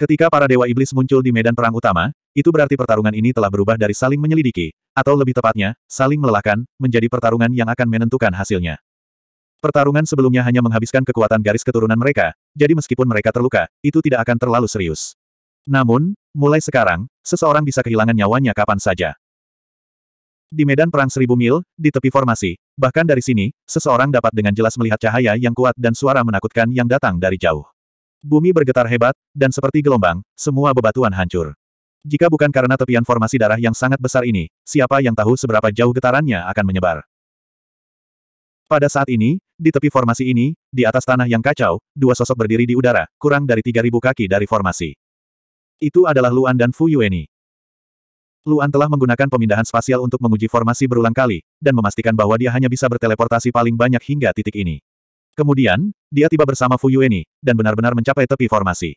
Ketika para dewa iblis muncul di medan perang utama, itu berarti pertarungan ini telah berubah dari saling menyelidiki, atau lebih tepatnya, saling melelahkan, menjadi pertarungan yang akan menentukan hasilnya. Pertarungan sebelumnya hanya menghabiskan kekuatan garis keturunan mereka, jadi meskipun mereka terluka, itu tidak akan terlalu serius. Namun, mulai sekarang, seseorang bisa kehilangan nyawanya kapan saja. Di medan perang seribu mil, di tepi formasi, bahkan dari sini, seseorang dapat dengan jelas melihat cahaya yang kuat dan suara menakutkan yang datang dari jauh. Bumi bergetar hebat, dan seperti gelombang, semua bebatuan hancur. Jika bukan karena tepian formasi darah yang sangat besar ini, siapa yang tahu seberapa jauh getarannya akan menyebar. Pada saat ini, di tepi formasi ini, di atas tanah yang kacau, dua sosok berdiri di udara, kurang dari 3.000 kaki dari formasi. Itu adalah Luan dan Fu Yueni. Luan telah menggunakan pemindahan spasial untuk menguji formasi berulang kali, dan memastikan bahwa dia hanya bisa berteleportasi paling banyak hingga titik ini. Kemudian, dia tiba bersama Fu Yueni, dan benar-benar mencapai tepi formasi.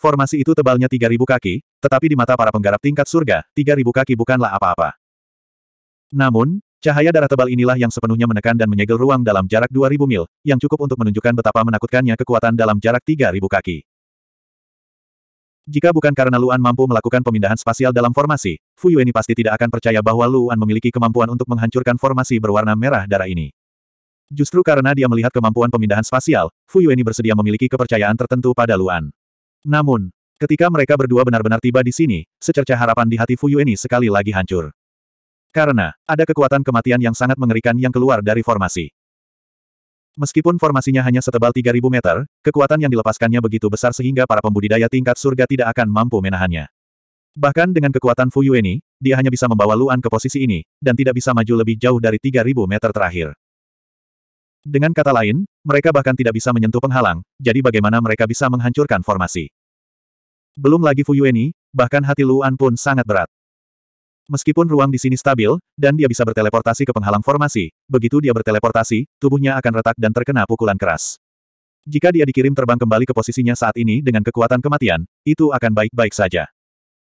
Formasi itu tebalnya 3.000 kaki, tetapi di mata para penggarap tingkat surga, 3.000 kaki bukanlah apa-apa. Namun, cahaya darah tebal inilah yang sepenuhnya menekan dan menyegel ruang dalam jarak 2.000 mil, yang cukup untuk menunjukkan betapa menakutkannya kekuatan dalam jarak 3.000 kaki. Jika bukan karena Luan mampu melakukan pemindahan spasial dalam formasi, Fu ini pasti tidak akan percaya bahwa Luan memiliki kemampuan untuk menghancurkan formasi berwarna merah darah ini. Justru karena dia melihat kemampuan pemindahan spasial, Fu ini bersedia memiliki kepercayaan tertentu pada Luan. Namun, ketika mereka berdua benar-benar tiba di sini, secerca harapan di hati Fu ini sekali lagi hancur. Karena, ada kekuatan kematian yang sangat mengerikan yang keluar dari formasi. Meskipun formasinya hanya setebal 3.000 meter, kekuatan yang dilepaskannya begitu besar sehingga para pembudidaya tingkat surga tidak akan mampu menahannya. Bahkan dengan kekuatan Fu Yueni, dia hanya bisa membawa Luan ke posisi ini, dan tidak bisa maju lebih jauh dari 3.000 meter terakhir. Dengan kata lain, mereka bahkan tidak bisa menyentuh penghalang, jadi bagaimana mereka bisa menghancurkan formasi. Belum lagi Fu Yueni, bahkan hati Luan pun sangat berat. Meskipun ruang di sini stabil, dan dia bisa berteleportasi ke penghalang formasi, begitu dia berteleportasi, tubuhnya akan retak dan terkena pukulan keras. Jika dia dikirim terbang kembali ke posisinya saat ini dengan kekuatan kematian, itu akan baik-baik saja.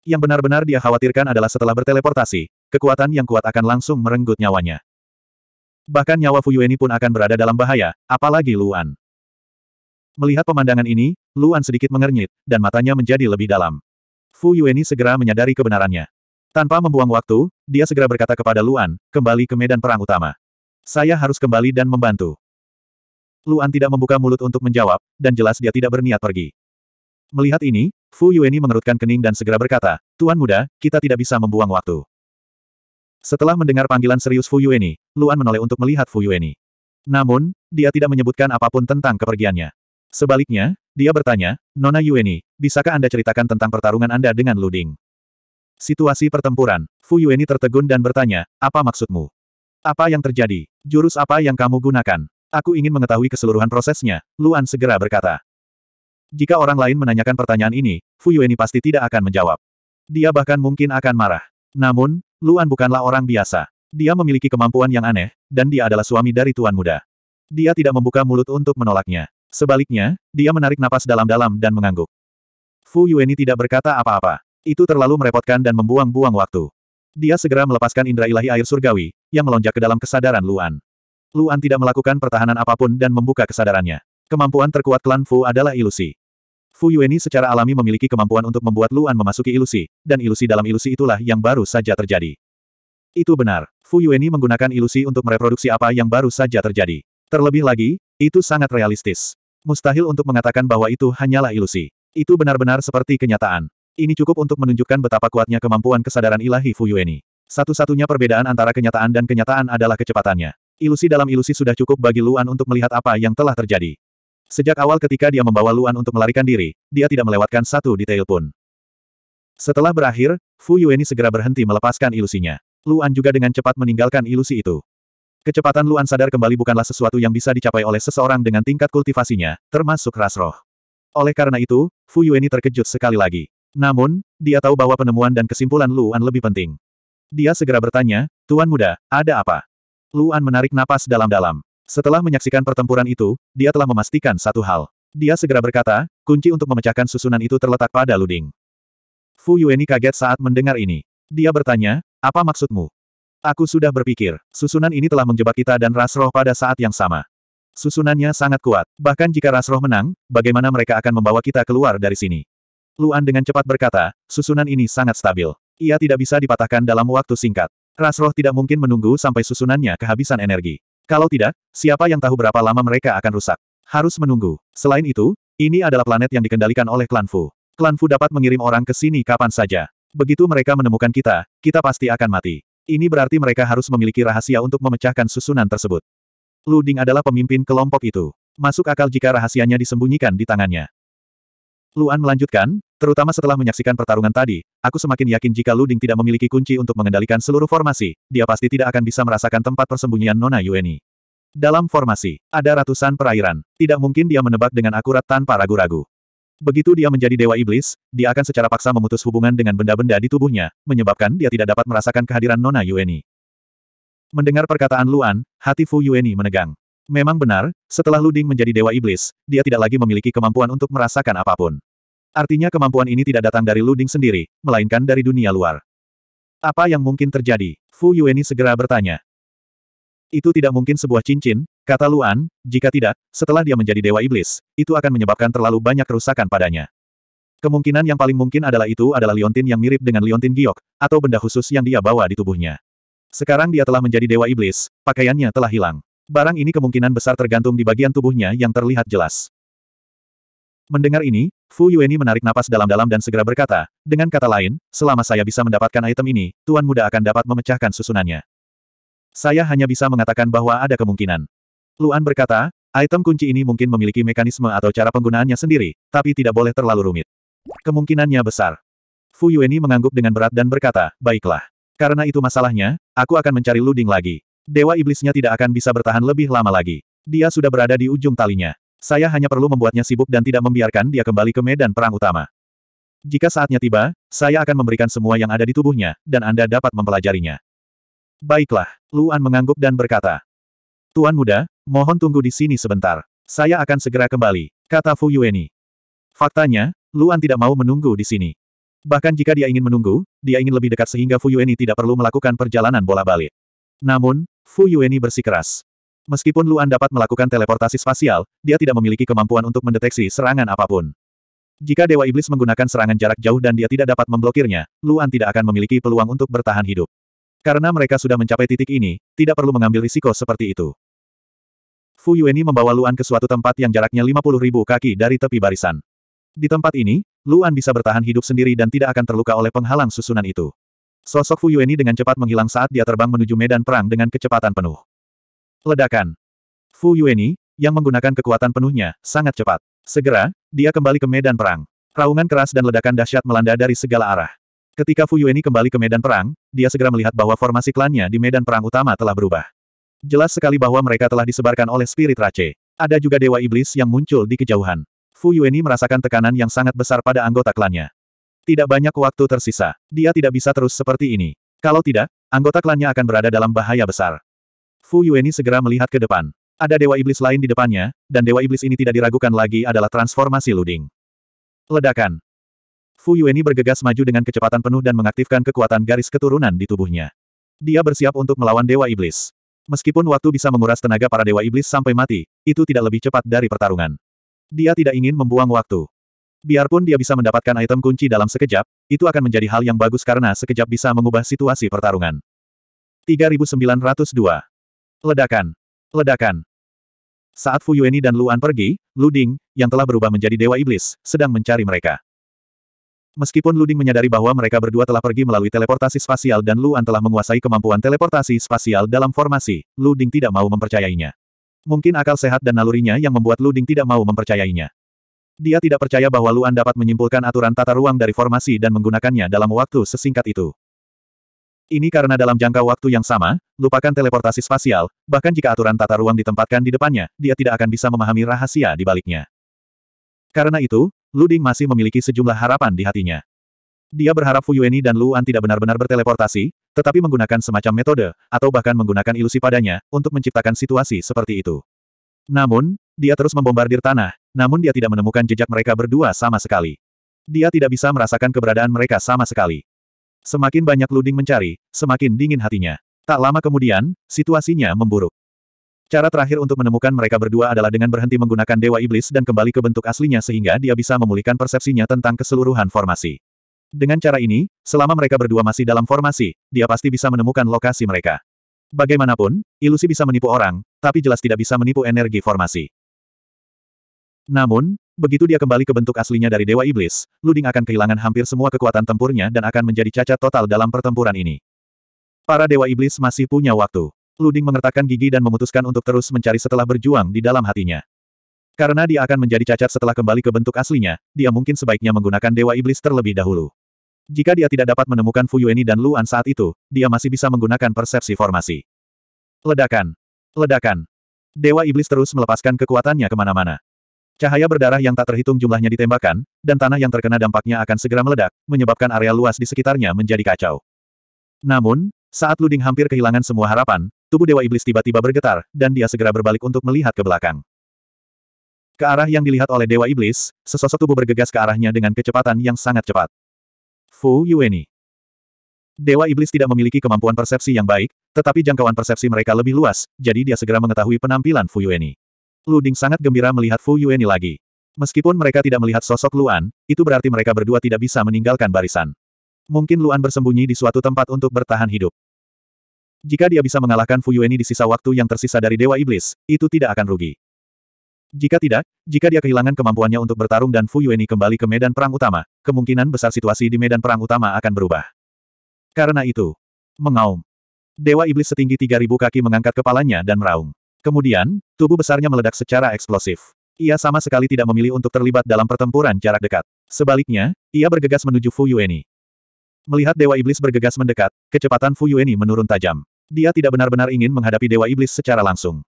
Yang benar-benar dia khawatirkan adalah setelah berteleportasi, kekuatan yang kuat akan langsung merenggut nyawanya. Bahkan nyawa Fu Fuyueni pun akan berada dalam bahaya, apalagi Luan. Melihat pemandangan ini, Luan sedikit mengernyit, dan matanya menjadi lebih dalam. Fu Yueni segera menyadari kebenarannya. Tanpa membuang waktu, dia segera berkata kepada Luan, kembali ke medan perang utama. Saya harus kembali dan membantu. Luan tidak membuka mulut untuk menjawab, dan jelas dia tidak berniat pergi. Melihat ini, Fu Yueni mengerutkan kening dan segera berkata, Tuan muda, kita tidak bisa membuang waktu. Setelah mendengar panggilan serius Fu Yueni, Luan menoleh untuk melihat Fu Yueni. Namun, dia tidak menyebutkan apapun tentang kepergiannya. Sebaliknya, dia bertanya, Nona Yueni, bisakah Anda ceritakan tentang pertarungan Anda dengan Luding? Situasi pertempuran, Fu Yueni tertegun dan bertanya, apa maksudmu? Apa yang terjadi? Jurus apa yang kamu gunakan? Aku ingin mengetahui keseluruhan prosesnya, Luan segera berkata. Jika orang lain menanyakan pertanyaan ini, Fu Yueni pasti tidak akan menjawab. Dia bahkan mungkin akan marah. Namun, Luan bukanlah orang biasa. Dia memiliki kemampuan yang aneh, dan dia adalah suami dari tuan muda. Dia tidak membuka mulut untuk menolaknya. Sebaliknya, dia menarik napas dalam-dalam dan mengangguk. Fu Yueni tidak berkata apa-apa. Itu terlalu merepotkan dan membuang-buang waktu. Dia segera melepaskan indera ilahi air surgawi, yang melonjak ke dalam kesadaran Luan. Luan tidak melakukan pertahanan apapun dan membuka kesadarannya. Kemampuan terkuat klan Fu adalah ilusi. Fu Yueni secara alami memiliki kemampuan untuk membuat Luan memasuki ilusi, dan ilusi dalam ilusi itulah yang baru saja terjadi. Itu benar, Fu Yueni menggunakan ilusi untuk mereproduksi apa yang baru saja terjadi. Terlebih lagi, itu sangat realistis. Mustahil untuk mengatakan bahwa itu hanyalah ilusi. Itu benar-benar seperti kenyataan. Ini cukup untuk menunjukkan betapa kuatnya kemampuan kesadaran ilahi Fu Fuyueni. Satu-satunya perbedaan antara kenyataan dan kenyataan adalah kecepatannya. Ilusi dalam ilusi sudah cukup bagi Luan untuk melihat apa yang telah terjadi. Sejak awal ketika dia membawa Luan untuk melarikan diri, dia tidak melewatkan satu detail pun. Setelah berakhir, Fu Yueni segera berhenti melepaskan ilusinya. Luan juga dengan cepat meninggalkan ilusi itu. Kecepatan Luan sadar kembali bukanlah sesuatu yang bisa dicapai oleh seseorang dengan tingkat kultivasinya, termasuk ras roh. Oleh karena itu, Fu Yueni terkejut sekali lagi. Namun, dia tahu bahwa penemuan dan kesimpulan Luan lebih penting. Dia segera bertanya, Tuan Muda, ada apa? Luan menarik napas dalam-dalam. Setelah menyaksikan pertempuran itu, dia telah memastikan satu hal. Dia segera berkata, kunci untuk memecahkan susunan itu terletak pada Luding. Fu Yueni kaget saat mendengar ini. Dia bertanya, apa maksudmu? Aku sudah berpikir, susunan ini telah menjebak kita dan Rasroh pada saat yang sama. Susunannya sangat kuat, bahkan jika Rasroh menang, bagaimana mereka akan membawa kita keluar dari sini? Luan dengan cepat berkata, susunan ini sangat stabil. Ia tidak bisa dipatahkan dalam waktu singkat. Rasroh tidak mungkin menunggu sampai susunannya kehabisan energi. Kalau tidak, siapa yang tahu berapa lama mereka akan rusak. Harus menunggu. Selain itu, ini adalah planet yang dikendalikan oleh klan Fu. Klan Fu dapat mengirim orang ke sini kapan saja. Begitu mereka menemukan kita, kita pasti akan mati. Ini berarti mereka harus memiliki rahasia untuk memecahkan susunan tersebut. Luding adalah pemimpin kelompok itu. Masuk akal jika rahasianya disembunyikan di tangannya. Luan melanjutkan, terutama setelah menyaksikan pertarungan tadi, aku semakin yakin jika Luding tidak memiliki kunci untuk mengendalikan seluruh formasi, dia pasti tidak akan bisa merasakan tempat persembunyian Nona Yueni. Dalam formasi, ada ratusan perairan. Tidak mungkin dia menebak dengan akurat tanpa ragu-ragu. Begitu dia menjadi dewa iblis, dia akan secara paksa memutus hubungan dengan benda-benda di tubuhnya, menyebabkan dia tidak dapat merasakan kehadiran Nona Yueni. Mendengar perkataan Luan, hati Fu Yueni menegang. Memang benar, setelah Luding menjadi Dewa Iblis, dia tidak lagi memiliki kemampuan untuk merasakan apapun. Artinya kemampuan ini tidak datang dari Luding sendiri, melainkan dari dunia luar. Apa yang mungkin terjadi? Fu Yueni segera bertanya. Itu tidak mungkin sebuah cincin, kata Luan, jika tidak, setelah dia menjadi Dewa Iblis, itu akan menyebabkan terlalu banyak kerusakan padanya. Kemungkinan yang paling mungkin adalah itu adalah liontin yang mirip dengan liontin giok, atau benda khusus yang dia bawa di tubuhnya. Sekarang dia telah menjadi Dewa Iblis, pakaiannya telah hilang. Barang ini kemungkinan besar tergantung di bagian tubuhnya yang terlihat jelas. Mendengar ini, Fu Yueni menarik napas dalam-dalam dan segera berkata, dengan kata lain, selama saya bisa mendapatkan item ini, Tuan Muda akan dapat memecahkan susunannya. Saya hanya bisa mengatakan bahwa ada kemungkinan. Luan berkata, item kunci ini mungkin memiliki mekanisme atau cara penggunaannya sendiri, tapi tidak boleh terlalu rumit. Kemungkinannya besar. Fu Yueni mengangguk dengan berat dan berkata, baiklah. Karena itu masalahnya, aku akan mencari Luding lagi. Dewa iblisnya tidak akan bisa bertahan lebih lama lagi. Dia sudah berada di ujung talinya. Saya hanya perlu membuatnya sibuk dan tidak membiarkan dia kembali ke medan perang utama. Jika saatnya tiba, saya akan memberikan semua yang ada di tubuhnya, dan Anda dapat mempelajarinya. Baiklah, Luan mengangguk dan berkata. Tuan muda, mohon tunggu di sini sebentar. Saya akan segera kembali, kata Fu Yueni. Faktanya, Luan tidak mau menunggu di sini. Bahkan jika dia ingin menunggu, dia ingin lebih dekat sehingga Fu Yueni tidak perlu melakukan perjalanan bola balik. Namun, Fu Yueni bersikeras. Meskipun Luan dapat melakukan teleportasi spasial, dia tidak memiliki kemampuan untuk mendeteksi serangan apapun. Jika Dewa Iblis menggunakan serangan jarak jauh dan dia tidak dapat memblokirnya, Luan tidak akan memiliki peluang untuk bertahan hidup. Karena mereka sudah mencapai titik ini, tidak perlu mengambil risiko seperti itu. Fu Yueni membawa Luan ke suatu tempat yang jaraknya 50 ribu kaki dari tepi barisan. Di tempat ini, Luan bisa bertahan hidup sendiri dan tidak akan terluka oleh penghalang susunan itu. Sosok Fu Yueni dengan cepat menghilang saat dia terbang menuju medan perang dengan kecepatan penuh. Ledakan. Fu Yueni, yang menggunakan kekuatan penuhnya, sangat cepat. Segera, dia kembali ke medan perang. Raungan keras dan ledakan dahsyat melanda dari segala arah. Ketika Fu Yueni kembali ke medan perang, dia segera melihat bahwa formasi klannya di medan perang utama telah berubah. Jelas sekali bahwa mereka telah disebarkan oleh spirit race. Ada juga dewa iblis yang muncul di kejauhan. Fu Yueni merasakan tekanan yang sangat besar pada anggota klannya. Tidak banyak waktu tersisa. Dia tidak bisa terus seperti ini. Kalau tidak, anggota klannya akan berada dalam bahaya besar. Fu Yueni segera melihat ke depan. Ada dewa iblis lain di depannya, dan dewa iblis ini tidak diragukan lagi adalah transformasi Luding. Ledakan. Fu Yueni bergegas maju dengan kecepatan penuh dan mengaktifkan kekuatan garis keturunan di tubuhnya. Dia bersiap untuk melawan dewa iblis. Meskipun waktu bisa menguras tenaga para dewa iblis sampai mati, itu tidak lebih cepat dari pertarungan. Dia tidak ingin membuang waktu. Biarpun dia bisa mendapatkan item kunci dalam sekejap, itu akan menjadi hal yang bagus karena sekejap bisa mengubah situasi pertarungan. 3902. Ledakan. Ledakan. Saat Fu Yueni dan Luan pergi, Lu Ding, yang telah berubah menjadi Dewa Iblis, sedang mencari mereka. Meskipun Lu Ding menyadari bahwa mereka berdua telah pergi melalui teleportasi spasial dan Luan telah menguasai kemampuan teleportasi spasial dalam formasi, Lu Ding tidak mau mempercayainya. Mungkin akal sehat dan nalurinya yang membuat Lu Ding tidak mau mempercayainya. Dia tidak percaya bahwa Luan dapat menyimpulkan aturan tata ruang dari formasi dan menggunakannya dalam waktu sesingkat itu. Ini karena dalam jangka waktu yang sama, lupakan teleportasi spasial, bahkan jika aturan tata ruang ditempatkan di depannya, dia tidak akan bisa memahami rahasia di baliknya. Karena itu, Luding masih memiliki sejumlah harapan di hatinya. Dia berharap Fuyueni dan Luan tidak benar-benar berteleportasi, tetapi menggunakan semacam metode, atau bahkan menggunakan ilusi padanya, untuk menciptakan situasi seperti itu. Namun, dia terus membombardir tanah, namun dia tidak menemukan jejak mereka berdua sama sekali. Dia tidak bisa merasakan keberadaan mereka sama sekali. Semakin banyak Luding mencari, semakin dingin hatinya. Tak lama kemudian, situasinya memburuk. Cara terakhir untuk menemukan mereka berdua adalah dengan berhenti menggunakan Dewa Iblis dan kembali ke bentuk aslinya sehingga dia bisa memulihkan persepsinya tentang keseluruhan formasi. Dengan cara ini, selama mereka berdua masih dalam formasi, dia pasti bisa menemukan lokasi mereka. Bagaimanapun, ilusi bisa menipu orang, tapi jelas tidak bisa menipu energi formasi. Namun, begitu dia kembali ke bentuk aslinya dari Dewa Iblis, Luding akan kehilangan hampir semua kekuatan tempurnya dan akan menjadi cacat total dalam pertempuran ini. Para Dewa Iblis masih punya waktu. Luding mengertakkan gigi dan memutuskan untuk terus mencari setelah berjuang di dalam hatinya. Karena dia akan menjadi cacat setelah kembali ke bentuk aslinya, dia mungkin sebaiknya menggunakan Dewa Iblis terlebih dahulu. Jika dia tidak dapat menemukan Fu Fuyueni dan Luan saat itu, dia masih bisa menggunakan persepsi formasi. Ledakan. Ledakan. Dewa Iblis terus melepaskan kekuatannya kemana-mana. Cahaya berdarah yang tak terhitung jumlahnya ditembakkan, dan tanah yang terkena dampaknya akan segera meledak, menyebabkan area luas di sekitarnya menjadi kacau. Namun, saat Luding hampir kehilangan semua harapan, tubuh Dewa Iblis tiba-tiba bergetar, dan dia segera berbalik untuk melihat ke belakang. Ke arah yang dilihat oleh Dewa Iblis, sesosok tubuh bergegas ke arahnya dengan kecepatan yang sangat cepat. Fu Yueni. Dewa Iblis tidak memiliki kemampuan persepsi yang baik, tetapi jangkauan persepsi mereka lebih luas, jadi dia segera mengetahui penampilan Fu Yueni. Lu Ding sangat gembira melihat Fu Yueni lagi. Meskipun mereka tidak melihat sosok Luan, itu berarti mereka berdua tidak bisa meninggalkan barisan. Mungkin Luan bersembunyi di suatu tempat untuk bertahan hidup. Jika dia bisa mengalahkan Fu Yueni di sisa waktu yang tersisa dari Dewa Iblis, itu tidak akan rugi. Jika tidak, jika dia kehilangan kemampuannya untuk bertarung dan Fu Yueni kembali ke medan perang utama, kemungkinan besar situasi di medan perang utama akan berubah. Karena itu, mengaum. Dewa Iblis setinggi 3000 kaki mengangkat kepalanya dan meraung. Kemudian, tubuh besarnya meledak secara eksplosif. Ia sama sekali tidak memilih untuk terlibat dalam pertempuran jarak dekat. Sebaliknya, ia bergegas menuju Fu Yueni. Melihat Dewa Iblis bergegas mendekat, kecepatan Fu Yueni menurun tajam. Dia tidak benar-benar ingin menghadapi Dewa Iblis secara langsung.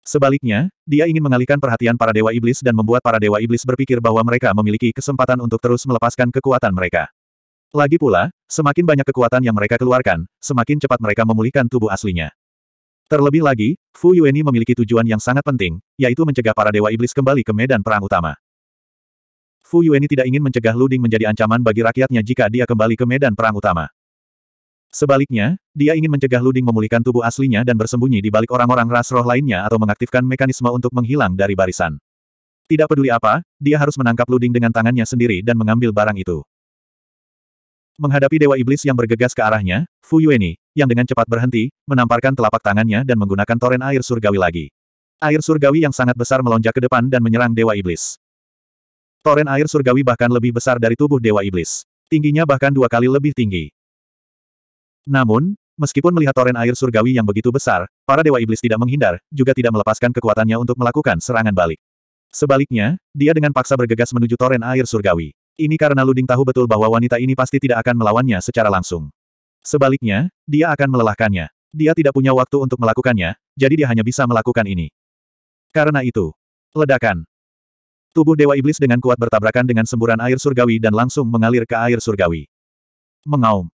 Sebaliknya, dia ingin mengalihkan perhatian para Dewa Iblis dan membuat para Dewa Iblis berpikir bahwa mereka memiliki kesempatan untuk terus melepaskan kekuatan mereka. Lagi pula, semakin banyak kekuatan yang mereka keluarkan, semakin cepat mereka memulihkan tubuh aslinya. Terlebih lagi, Fu Yueni memiliki tujuan yang sangat penting, yaitu mencegah para dewa iblis kembali ke medan perang utama. Fu Yueni tidak ingin mencegah Luding menjadi ancaman bagi rakyatnya jika dia kembali ke medan perang utama. Sebaliknya, dia ingin mencegah Luding memulihkan tubuh aslinya dan bersembunyi di balik orang-orang ras roh lainnya atau mengaktifkan mekanisme untuk menghilang dari barisan. Tidak peduli apa, dia harus menangkap Luding dengan tangannya sendiri dan mengambil barang itu. Menghadapi Dewa Iblis yang bergegas ke arahnya, Fu Yueni, yang dengan cepat berhenti, menamparkan telapak tangannya dan menggunakan toren air surgawi lagi. Air surgawi yang sangat besar melonjak ke depan dan menyerang Dewa Iblis. Toren air surgawi bahkan lebih besar dari tubuh Dewa Iblis. Tingginya bahkan dua kali lebih tinggi. Namun, meskipun melihat toren air surgawi yang begitu besar, para Dewa Iblis tidak menghindar, juga tidak melepaskan kekuatannya untuk melakukan serangan balik. Sebaliknya, dia dengan paksa bergegas menuju toren air surgawi. Ini karena Luding tahu betul bahwa wanita ini pasti tidak akan melawannya secara langsung. Sebaliknya, dia akan melelahkannya. Dia tidak punya waktu untuk melakukannya, jadi dia hanya bisa melakukan ini. Karena itu, ledakan. Tubuh Dewa Iblis dengan kuat bertabrakan dengan semburan air surgawi dan langsung mengalir ke air surgawi. Mengaum.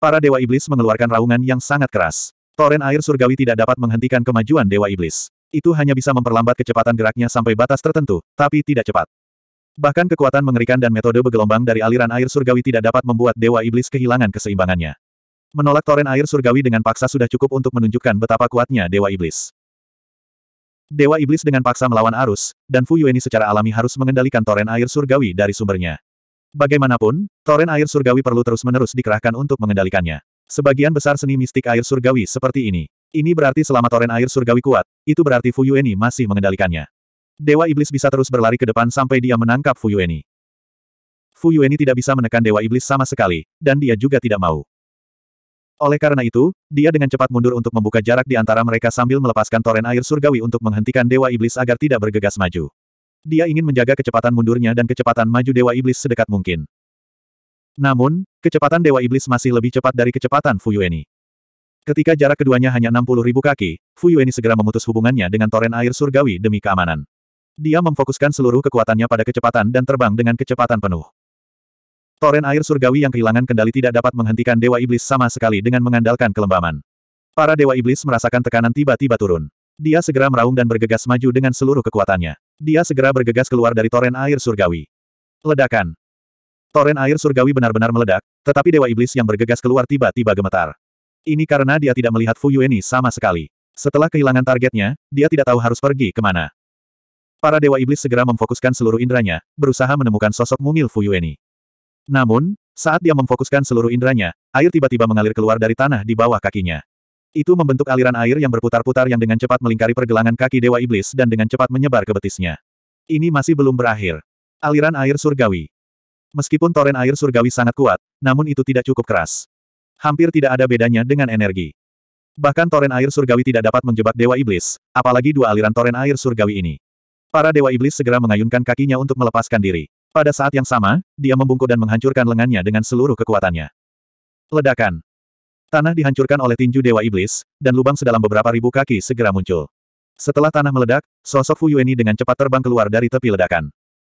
Para Dewa Iblis mengeluarkan raungan yang sangat keras. Toren air surgawi tidak dapat menghentikan kemajuan Dewa Iblis. Itu hanya bisa memperlambat kecepatan geraknya sampai batas tertentu, tapi tidak cepat. Bahkan kekuatan mengerikan dan metode bergelombang dari aliran air surgawi tidak dapat membuat Dewa Iblis kehilangan keseimbangannya. Menolak toren air surgawi dengan paksa sudah cukup untuk menunjukkan betapa kuatnya Dewa Iblis. Dewa Iblis dengan paksa melawan arus, dan Fu Yueni secara alami harus mengendalikan toren air surgawi dari sumbernya. Bagaimanapun, toren air surgawi perlu terus-menerus dikerahkan untuk mengendalikannya. Sebagian besar seni mistik air surgawi seperti ini. Ini berarti selama toren air surgawi kuat, itu berarti Fu Yueni masih mengendalikannya. Dewa Iblis bisa terus berlari ke depan sampai dia menangkap Fu Yueni. Fu Yueni tidak bisa menekan Dewa Iblis sama sekali, dan dia juga tidak mau. Oleh karena itu, dia dengan cepat mundur untuk membuka jarak di antara mereka sambil melepaskan toren air surgawi untuk menghentikan Dewa Iblis agar tidak bergegas maju. Dia ingin menjaga kecepatan mundurnya dan kecepatan maju Dewa Iblis sedekat mungkin. Namun, kecepatan Dewa Iblis masih lebih cepat dari kecepatan Fuyueni. Ketika jarak keduanya hanya 60 ribu kaki, Fuyueni segera memutus hubungannya dengan toren air surgawi demi keamanan. Dia memfokuskan seluruh kekuatannya pada kecepatan dan terbang dengan kecepatan penuh. Toren air surgawi yang kehilangan kendali tidak dapat menghentikan Dewa Iblis sama sekali dengan mengandalkan kelembaman. Para Dewa Iblis merasakan tekanan tiba-tiba turun. Dia segera meraung dan bergegas maju dengan seluruh kekuatannya. Dia segera bergegas keluar dari toren air surgawi. Ledakan. Toren air surgawi benar-benar meledak, tetapi Dewa Iblis yang bergegas keluar tiba-tiba gemetar. Ini karena dia tidak melihat Fu Yueni sama sekali. Setelah kehilangan targetnya, dia tidak tahu harus pergi kemana. Para Dewa Iblis segera memfokuskan seluruh inderanya, berusaha menemukan sosok mungil Fu Yueni. Namun, saat dia memfokuskan seluruh inderanya, air tiba-tiba mengalir keluar dari tanah di bawah kakinya. Itu membentuk aliran air yang berputar-putar yang dengan cepat melingkari pergelangan kaki Dewa Iblis dan dengan cepat menyebar ke betisnya. Ini masih belum berakhir. Aliran air surgawi. Meskipun toren air surgawi sangat kuat, namun itu tidak cukup keras. Hampir tidak ada bedanya dengan energi. Bahkan toren air surgawi tidak dapat menjebak Dewa Iblis, apalagi dua aliran toren air surgawi ini. Para Dewa Iblis segera mengayunkan kakinya untuk melepaskan diri. Pada saat yang sama, dia membungkuk dan menghancurkan lengannya dengan seluruh kekuatannya. Ledakan. Tanah dihancurkan oleh tinju Dewa Iblis, dan lubang sedalam beberapa ribu kaki segera muncul. Setelah tanah meledak, sosok Fu Yueni dengan cepat terbang keluar dari tepi ledakan.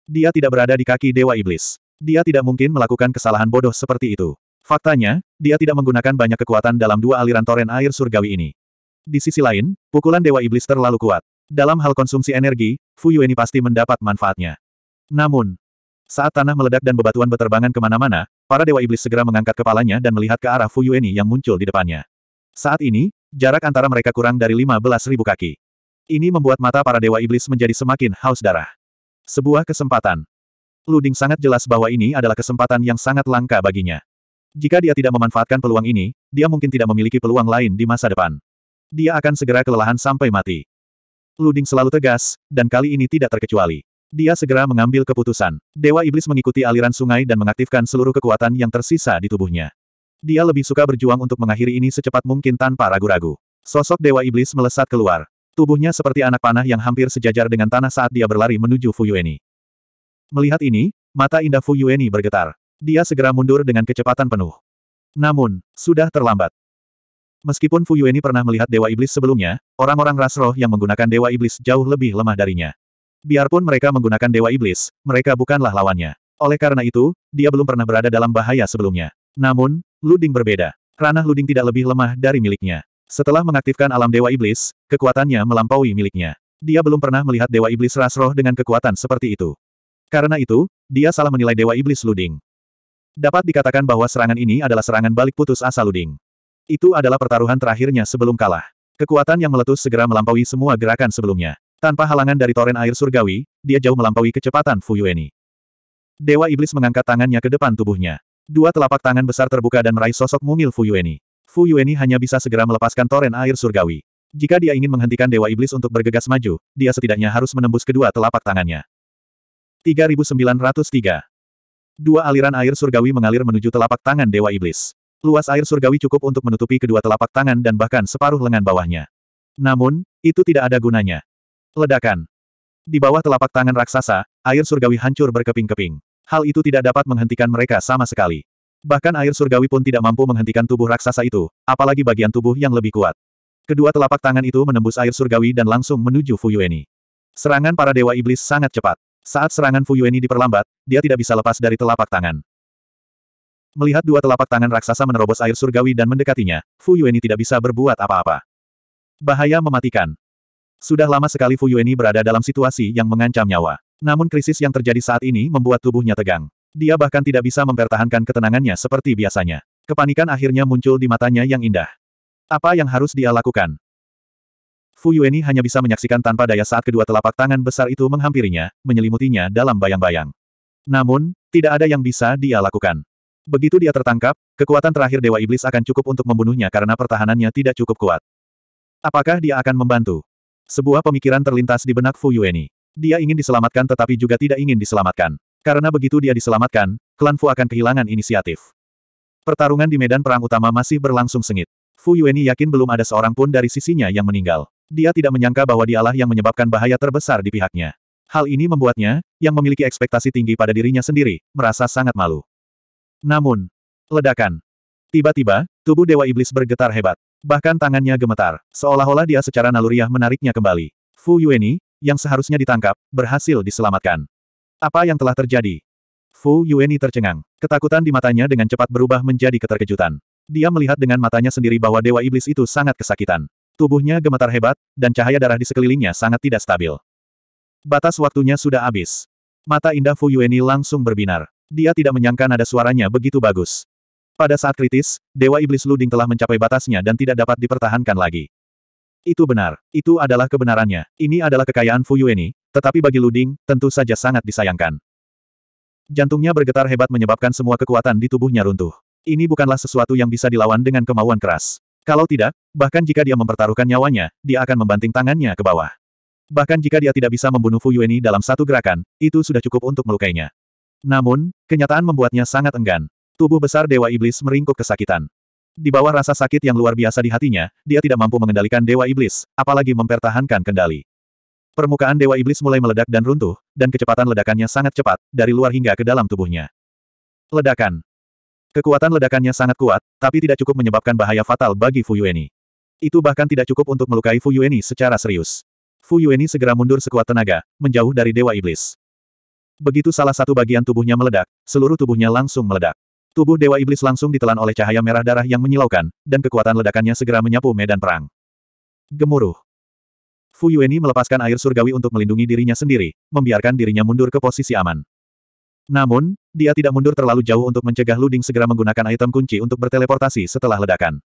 Dia tidak berada di kaki Dewa Iblis. Dia tidak mungkin melakukan kesalahan bodoh seperti itu. Faktanya, dia tidak menggunakan banyak kekuatan dalam dua aliran toren air surgawi ini. Di sisi lain, pukulan Dewa Iblis terlalu kuat. Dalam hal konsumsi energi, Fu Yueni pasti mendapat manfaatnya. Namun, saat tanah meledak dan bebatuan beterbangan kemana-mana, para dewa iblis segera mengangkat kepalanya dan melihat ke arah Fuyueni yang muncul di depannya. Saat ini, jarak antara mereka kurang dari ribu kaki. Ini membuat mata para dewa iblis menjadi semakin haus darah. Sebuah kesempatan. Luding sangat jelas bahwa ini adalah kesempatan yang sangat langka baginya. Jika dia tidak memanfaatkan peluang ini, dia mungkin tidak memiliki peluang lain di masa depan. Dia akan segera kelelahan sampai mati. Luding selalu tegas, dan kali ini tidak terkecuali. Dia segera mengambil keputusan. Dewa Iblis mengikuti aliran sungai dan mengaktifkan seluruh kekuatan yang tersisa di tubuhnya. Dia lebih suka berjuang untuk mengakhiri ini secepat mungkin tanpa ragu-ragu. Sosok Dewa Iblis melesat keluar. Tubuhnya seperti anak panah yang hampir sejajar dengan tanah saat dia berlari menuju Fuyueni. Melihat ini, mata indah Fuyueni bergetar. Dia segera mundur dengan kecepatan penuh. Namun, sudah terlambat. Meskipun Fuyueni pernah melihat Dewa Iblis sebelumnya, orang-orang ras roh yang menggunakan Dewa Iblis jauh lebih lemah darinya. Biarpun mereka menggunakan Dewa Iblis, mereka bukanlah lawannya. Oleh karena itu, dia belum pernah berada dalam bahaya sebelumnya. Namun, Luding berbeda. Ranah Luding tidak lebih lemah dari miliknya. Setelah mengaktifkan alam Dewa Iblis, kekuatannya melampaui miliknya. Dia belum pernah melihat Dewa Iblis Rasroh dengan kekuatan seperti itu. Karena itu, dia salah menilai Dewa Iblis Luding. Dapat dikatakan bahwa serangan ini adalah serangan balik putus asa Luding. Itu adalah pertaruhan terakhirnya sebelum kalah. Kekuatan yang meletus segera melampaui semua gerakan sebelumnya. Tanpa halangan dari toren air surgawi, dia jauh melampaui kecepatan Fu Yueni. Dewa Iblis mengangkat tangannya ke depan tubuhnya. Dua telapak tangan besar terbuka dan meraih sosok mungil Fu Yueni. Fu Yueni hanya bisa segera melepaskan toren air surgawi. Jika dia ingin menghentikan Dewa Iblis untuk bergegas maju, dia setidaknya harus menembus kedua telapak tangannya. 3903 Dua aliran air surgawi mengalir menuju telapak tangan Dewa Iblis. Luas air surgawi cukup untuk menutupi kedua telapak tangan dan bahkan separuh lengan bawahnya. Namun, itu tidak ada gunanya. Ledakan. Di bawah telapak tangan raksasa, air surgawi hancur berkeping-keping. Hal itu tidak dapat menghentikan mereka sama sekali. Bahkan air surgawi pun tidak mampu menghentikan tubuh raksasa itu, apalagi bagian tubuh yang lebih kuat. Kedua telapak tangan itu menembus air surgawi dan langsung menuju Fuyueni. Serangan para dewa iblis sangat cepat. Saat serangan Fuyueni diperlambat, dia tidak bisa lepas dari telapak tangan. Melihat dua telapak tangan raksasa menerobos air surgawi dan mendekatinya, Fuyueni tidak bisa berbuat apa-apa. Bahaya mematikan. Sudah lama sekali Fu Yueni berada dalam situasi yang mengancam nyawa. Namun krisis yang terjadi saat ini membuat tubuhnya tegang. Dia bahkan tidak bisa mempertahankan ketenangannya seperti biasanya. Kepanikan akhirnya muncul di matanya yang indah. Apa yang harus dia lakukan? Fu Yueni hanya bisa menyaksikan tanpa daya saat kedua telapak tangan besar itu menghampirinya, menyelimutinya dalam bayang-bayang. Namun, tidak ada yang bisa dia lakukan. Begitu dia tertangkap, kekuatan terakhir Dewa Iblis akan cukup untuk membunuhnya karena pertahanannya tidak cukup kuat. Apakah dia akan membantu? Sebuah pemikiran terlintas di benak Fu Yueni. Dia ingin diselamatkan tetapi juga tidak ingin diselamatkan. Karena begitu dia diselamatkan, klan Fu akan kehilangan inisiatif. Pertarungan di medan perang utama masih berlangsung sengit. Fu Yueni yakin belum ada seorang pun dari sisinya yang meninggal. Dia tidak menyangka bahwa dialah yang menyebabkan bahaya terbesar di pihaknya. Hal ini membuatnya, yang memiliki ekspektasi tinggi pada dirinya sendiri, merasa sangat malu. Namun, ledakan. Tiba-tiba, tubuh Dewa Iblis bergetar hebat. Bahkan tangannya gemetar, seolah-olah dia secara naluriah menariknya kembali. Fu Yueni, yang seharusnya ditangkap, berhasil diselamatkan. Apa yang telah terjadi? Fu Yueni tercengang. Ketakutan di matanya dengan cepat berubah menjadi keterkejutan. Dia melihat dengan matanya sendiri bahwa Dewa Iblis itu sangat kesakitan. Tubuhnya gemetar hebat, dan cahaya darah di sekelilingnya sangat tidak stabil. Batas waktunya sudah habis. Mata indah Fu Yueni langsung berbinar. Dia tidak menyangka nada suaranya begitu bagus. Pada saat kritis, Dewa Iblis Luding telah mencapai batasnya dan tidak dapat dipertahankan lagi. Itu benar. Itu adalah kebenarannya. Ini adalah kekayaan Fu Yueni, tetapi bagi Luding, tentu saja sangat disayangkan. Jantungnya bergetar hebat menyebabkan semua kekuatan di tubuhnya runtuh. Ini bukanlah sesuatu yang bisa dilawan dengan kemauan keras. Kalau tidak, bahkan jika dia mempertaruhkan nyawanya, dia akan membanting tangannya ke bawah. Bahkan jika dia tidak bisa membunuh Fu Yueni dalam satu gerakan, itu sudah cukup untuk melukainya. Namun, kenyataan membuatnya sangat enggan. Tubuh besar Dewa Iblis meringkuk kesakitan. Di bawah rasa sakit yang luar biasa di hatinya, dia tidak mampu mengendalikan Dewa Iblis, apalagi mempertahankan kendali. Permukaan Dewa Iblis mulai meledak dan runtuh, dan kecepatan ledakannya sangat cepat, dari luar hingga ke dalam tubuhnya. Ledakan. Kekuatan ledakannya sangat kuat, tapi tidak cukup menyebabkan bahaya fatal bagi Fu Yueni. Itu bahkan tidak cukup untuk melukai Fu Yueni secara serius. Fu Yueni segera mundur sekuat tenaga, menjauh dari Dewa Iblis. Begitu salah satu bagian tubuhnya meledak, seluruh tubuhnya langsung meledak. Tubuh Dewa Iblis langsung ditelan oleh cahaya merah darah yang menyilaukan, dan kekuatan ledakannya segera menyapu medan perang. Gemuruh. Fu Yueni melepaskan air surgawi untuk melindungi dirinya sendiri, membiarkan dirinya mundur ke posisi aman. Namun, dia tidak mundur terlalu jauh untuk mencegah Luding segera menggunakan item kunci untuk berteleportasi setelah ledakan.